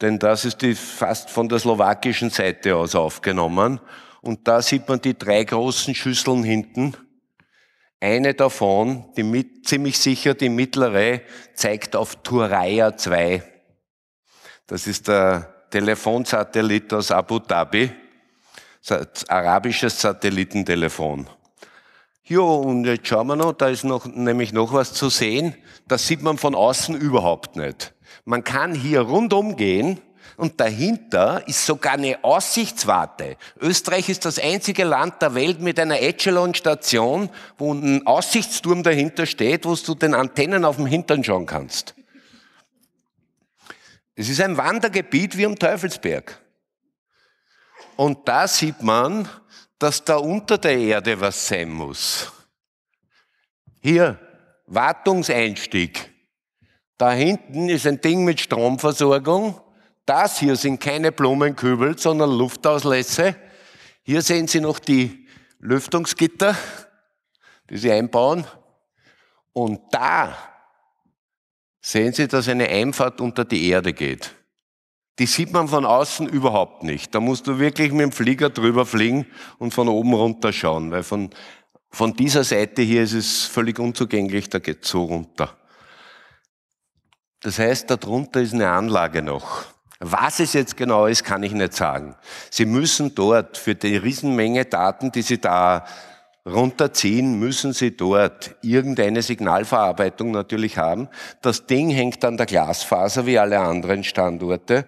denn das ist die fast von der slowakischen Seite aus aufgenommen. Und da sieht man die drei großen Schüsseln hinten. Eine davon, die mit, ziemlich sicher die mittlere, zeigt auf Turaya 2. Das ist der Telefonsatellit aus Abu Dhabi, arabisches Satellitentelefon. Ja, und jetzt schauen wir noch, da ist noch, nämlich noch was zu sehen. Das sieht man von außen überhaupt nicht. Man kann hier rundum gehen und dahinter ist sogar eine Aussichtswarte. Österreich ist das einzige Land der Welt mit einer Echelon-Station, wo ein Aussichtsturm dahinter steht, wo du den Antennen auf dem Hintern schauen kannst. Es ist ein Wandergebiet wie am Teufelsberg. Und da sieht man, dass da unter der Erde was sein muss. Hier, Wartungseinstieg. Da hinten ist ein Ding mit Stromversorgung. Das hier sind keine Blumenkübel, sondern Luftauslässe. Hier sehen Sie noch die Lüftungsgitter, die Sie einbauen. Und da sehen Sie, dass eine Einfahrt unter die Erde geht die sieht man von außen überhaupt nicht. Da musst du wirklich mit dem Flieger drüber fliegen und von oben runter schauen, weil von, von dieser Seite hier ist es völlig unzugänglich, da geht's so runter. Das heißt, darunter ist eine Anlage noch. Was es jetzt genau ist, kann ich nicht sagen. Sie müssen dort für die Riesenmenge Daten, die Sie da runterziehen, müssen Sie dort irgendeine Signalverarbeitung natürlich haben. Das Ding hängt an der Glasfaser wie alle anderen Standorte,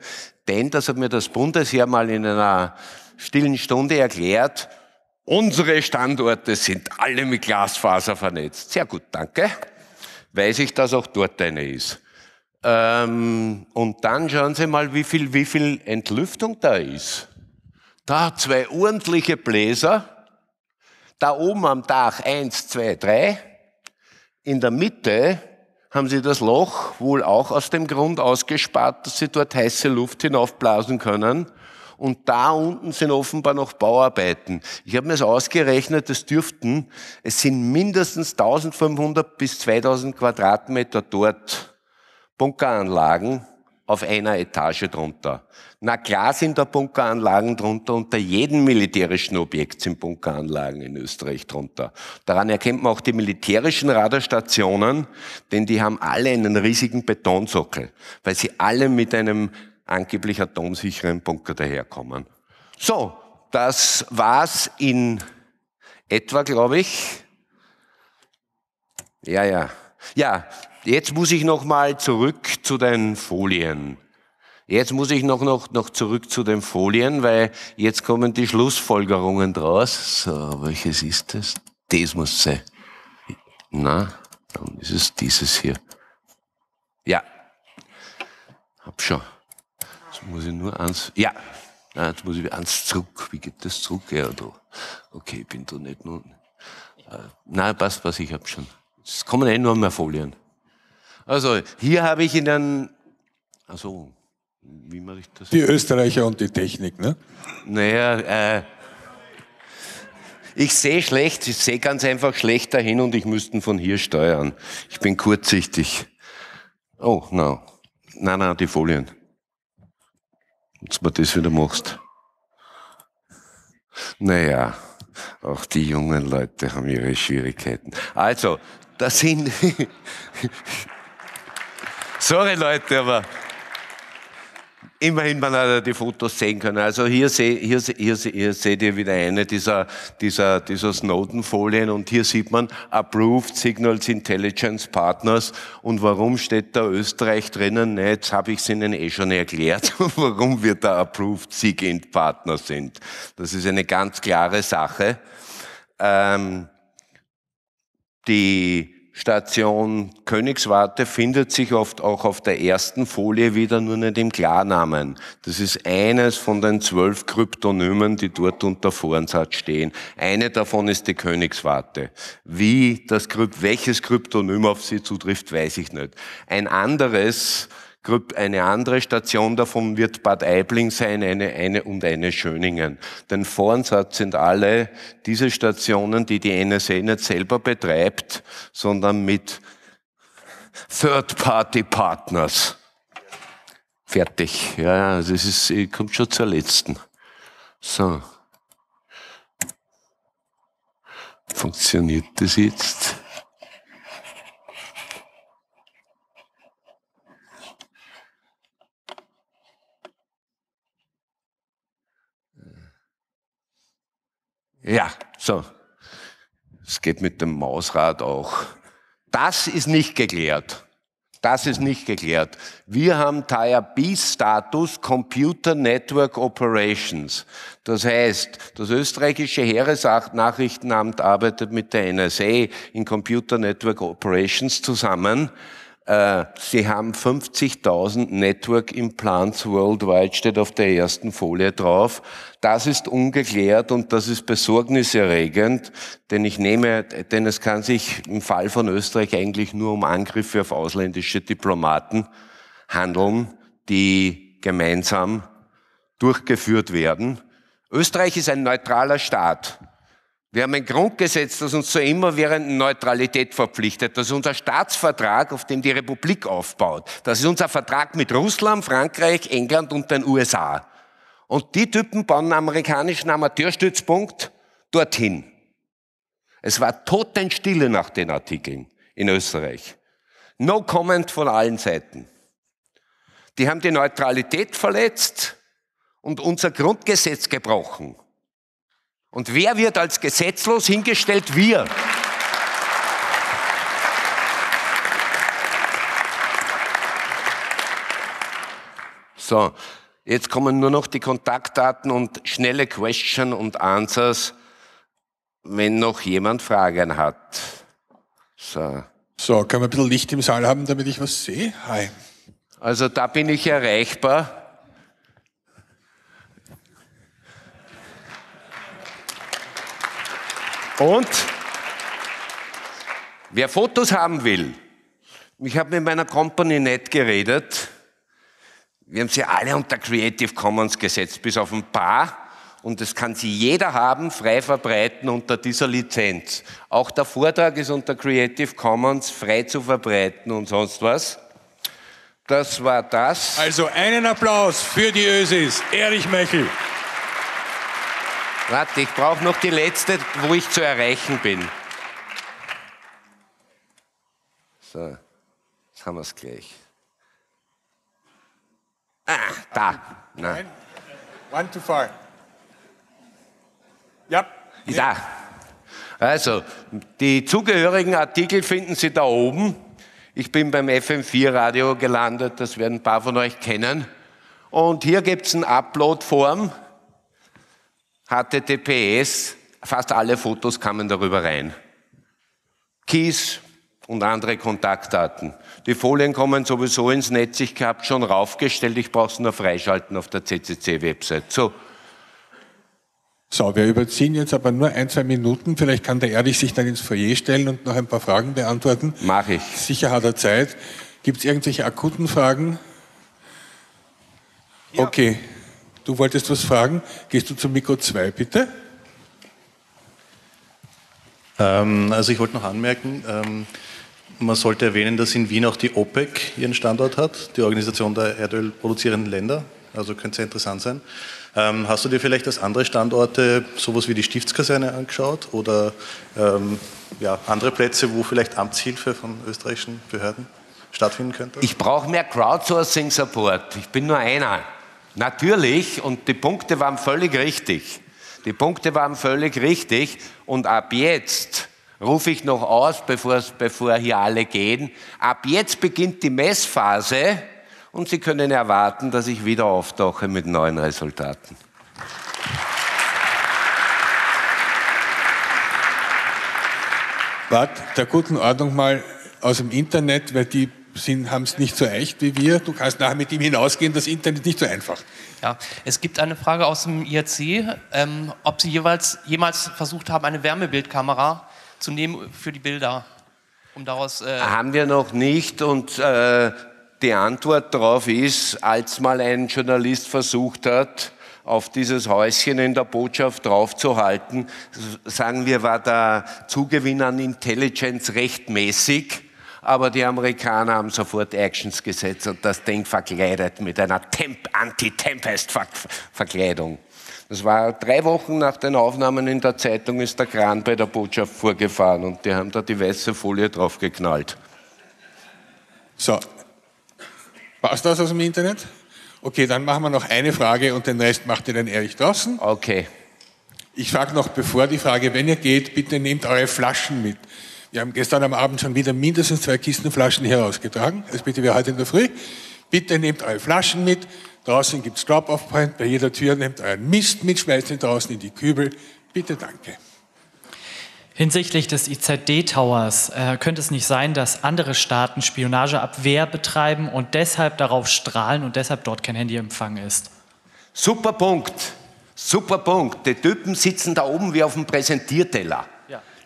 denn das hat mir das Bundesheer mal in einer stillen Stunde erklärt, unsere Standorte sind alle mit Glasfaser vernetzt. Sehr gut, danke. Weiß ich, dass auch dort eine ist. Ähm, und dann schauen Sie mal, wie viel, wie viel Entlüftung da ist. Da zwei ordentliche Bläser da oben am Dach eins, zwei, drei. In der Mitte haben sie das Loch wohl auch aus dem Grund ausgespart, dass sie dort heiße Luft hinaufblasen können. Und da unten sind offenbar noch Bauarbeiten. Ich habe mir das ausgerechnet, es dürften, es sind mindestens 1500 bis 2000 Quadratmeter dort Bunkeranlagen auf einer Etage drunter. Na klar sind da Bunkeranlagen drunter, unter jedem militärischen Objekt sind Bunkeranlagen in Österreich drunter. Daran erkennt man auch die militärischen Radarstationen, denn die haben alle einen riesigen Betonsockel, weil sie alle mit einem angeblich atomsicheren Bunker daherkommen. So, das war's in etwa, glaube ich. Ja, ja. Ja, jetzt muss ich noch mal zurück zu den Folien. Jetzt muss ich noch, noch, noch zurück zu den Folien, weil jetzt kommen die Schlussfolgerungen draus. So, welches ist das? Das muss sein. Na, dann ist es dieses hier. Ja. Hab schon. Jetzt muss ich nur eins, ja. Nein, ah, jetzt muss ich eins zurück. Wie geht das zurück? Ja, da. Okay, ich bin da nicht nur. Äh, nein, passt, passt, ich hab schon. Es kommen eh nur mehr Folien. Also, hier habe ich Ihnen, also, wie mache ich das? Die Österreicher und die Technik, ne? Naja, äh, ich sehe schlecht, ich sehe ganz einfach schlecht dahin und ich müsste von hier steuern. Ich bin kurzsichtig. Oh, no. Nein, nein, die Folien. Jetzt du das wieder machst. Naja, auch die jungen Leute haben ihre Schwierigkeiten. Also, das sind... Sorry Leute, aber immerhin man hat die Fotos sehen können. Also hier, seh, hier, hier, hier seht ihr wieder eine dieser, dieser, dieser Snowden-Folien und hier sieht man Approved Signals Intelligence Partners und warum steht da Österreich drinnen? Ne, jetzt habe ich es Ihnen eh schon erklärt, warum wir da Approved SIGINT Partner sind. Das ist eine ganz klare Sache. Ähm, die Station Königswarte findet sich oft auch auf der ersten Folie wieder nur nicht im Klarnamen. Das ist eines von den zwölf Kryptonymen, die dort unter Voransatz stehen. Eine davon ist die Königswarte. Wie das welches Kryptonym auf sie zutrifft, weiß ich nicht. Ein anderes Grupp. Eine andere Station davon wird Bad Aibling sein, eine, eine und eine Schöningen. Denn Voransatz sind alle diese Stationen, die die NSA nicht selber betreibt, sondern mit Third-Party-Partners. Fertig. Ja, das ist, ich kommt schon zur letzten. So. Funktioniert das jetzt? Ja, so. Es geht mit dem Mausrad auch. Das ist nicht geklärt. Das ist nicht geklärt. Wir haben Tier B-Status Computer Network Operations. Das heißt, das österreichische Heeresnachrichtenamt arbeitet mit der NSA in Computer Network Operations zusammen. Äh, sie haben 50.000 Network Implants worldwide, steht auf der ersten Folie drauf. Das ist ungeklärt und das ist besorgniserregend, denn ich nehme, denn es kann sich im Fall von Österreich eigentlich nur um Angriffe auf ausländische Diplomaten handeln, die gemeinsam durchgeführt werden. Österreich ist ein neutraler Staat. Wir haben ein Grundgesetz, das uns zur immerwährenden Neutralität verpflichtet. Das ist unser Staatsvertrag, auf dem die Republik aufbaut. Das ist unser Vertrag mit Russland, Frankreich, England und den USA. Und die Typen bauen einen amerikanischen Amateurstützpunkt dorthin. Es war totenstille nach den Artikeln in Österreich. No comment von allen Seiten. Die haben die Neutralität verletzt und unser Grundgesetz gebrochen. Und wer wird als gesetzlos hingestellt? Wir. So, jetzt kommen nur noch die Kontaktdaten und schnelle Question und Answers, wenn noch jemand Fragen hat. So. So, können wir ein bisschen Licht im Saal haben, damit ich was sehe? Hi. Also da bin ich erreichbar. Und wer Fotos haben will, ich habe mit meiner Company nicht geredet. Wir haben sie alle unter Creative Commons gesetzt, bis auf ein paar. Und das kann sie jeder haben, frei verbreiten unter dieser Lizenz. Auch der Vortrag ist unter Creative Commons frei zu verbreiten und sonst was. Das war das. Also einen Applaus für die Ösis. Erich Mechel. Warte, ich brauche noch die letzte, wo ich zu erreichen bin. So, jetzt haben wir es gleich. Ah, da. Na. One too far. Ja. Yep. Da. Also, die zugehörigen Artikel finden Sie da oben. Ich bin beim FM4-Radio gelandet, das werden ein paar von euch kennen. Und hier gibt es eine Upload-Form. HTTPS, fast alle Fotos kamen darüber rein. Keys und andere Kontaktdaten. Die Folien kommen sowieso ins Netz. Ich habe schon raufgestellt, ich brauche es nur freischalten auf der CCC-Website. So. So, wir überziehen jetzt aber nur ein, zwei Minuten. Vielleicht kann der Erich sich dann ins Foyer stellen und noch ein paar Fragen beantworten. Mache ich. Sicher hat er Zeit. Gibt es irgendwelche akuten Fragen? Ja. Okay. Du wolltest was fragen? Gehst du zum Mikro 2 bitte? Ähm, also ich wollte noch anmerken, ähm, man sollte erwähnen, dass in Wien auch die OPEC ihren Standort hat, die Organisation der erdölproduzierenden Länder. Also könnte sehr interessant sein. Ähm, hast du dir vielleicht als andere Standorte sowas wie die Stiftskaserne angeschaut oder ähm, ja, andere Plätze, wo vielleicht Amtshilfe von österreichischen Behörden stattfinden könnte? Ich brauche mehr Crowdsourcing-Support. Ich bin nur einer. Natürlich, und die Punkte waren völlig richtig. Die Punkte waren völlig richtig. Und ab jetzt rufe ich noch aus, bevor, bevor hier alle gehen. Ab jetzt beginnt die Messphase und Sie können erwarten, dass ich wieder auftauche mit neuen Resultaten. Warte, der guten Ordnung mal aus dem Internet, weil die haben es nicht so echt wie wir. Du kannst nachher mit ihm hinausgehen, das Internet ist nicht so einfach. Ja, es gibt eine Frage aus dem IRC, ähm, ob Sie jeweils, jemals versucht haben, eine Wärmebildkamera zu nehmen für die Bilder, um daraus... Äh haben wir noch nicht und äh, die Antwort darauf ist, als mal ein Journalist versucht hat, auf dieses Häuschen in der Botschaft draufzuhalten, sagen wir, war der Zugewinn an Intelligence rechtmäßig aber die Amerikaner haben sofort Actions gesetzt und das Ding verkleidet mit einer Anti-Tempest-Verkleidung. Das war drei Wochen nach den Aufnahmen in der Zeitung, ist der Kran bei der Botschaft vorgefahren und die haben da die weiße Folie drauf geknallt. So, passt das aus dem Internet? Okay, dann machen wir noch eine Frage und den Rest macht ihr dann ehrlich draußen. Okay. Ich frage noch, bevor die Frage, wenn ihr geht, bitte nehmt eure Flaschen mit. Wir haben gestern am Abend schon wieder mindestens zwei Kistenflaschen herausgetragen. Das bitte wir heute in der Früh. Bitte nehmt eure Flaschen mit. Draußen gibt es Drop-Off-Point. Bei jeder Tür nehmt euren Mist mit, schmeißt ihn draußen in die Kübel. Bitte danke. Hinsichtlich des IZD-Towers äh, könnte es nicht sein, dass andere Staaten Spionageabwehr betreiben und deshalb darauf strahlen und deshalb dort kein Handyempfang ist. Super Punkt. Super Punkt. Die Typen sitzen da oben wie auf dem Präsentierteller.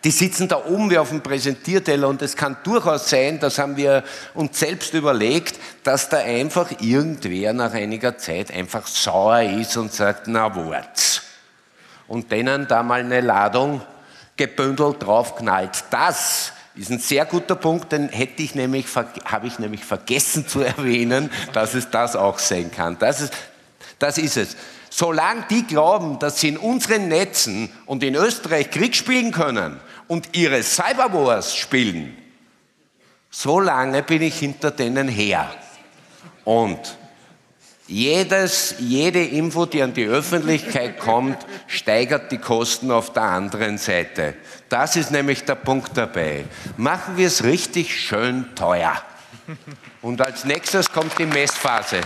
Die sitzen da oben wie auf dem Präsentierteller und es kann durchaus sein, das haben wir uns selbst überlegt, dass da einfach irgendwer nach einiger Zeit einfach sauer ist und sagt, na wort's. Und denen da mal eine Ladung gebündelt draufknallt. Das ist ein sehr guter Punkt, den hätte ich nämlich, habe ich nämlich vergessen zu erwähnen, dass es das auch sein kann. Das ist, das ist es. Solange die glauben, dass sie in unseren Netzen und in Österreich Krieg spielen können, und ihre Cyberwars spielen, so lange bin ich hinter denen her. Und jedes, jede Info, die an die Öffentlichkeit kommt, steigert die Kosten auf der anderen Seite. Das ist nämlich der Punkt dabei. Machen wir es richtig schön teuer. Und als nächstes kommt die Messphase.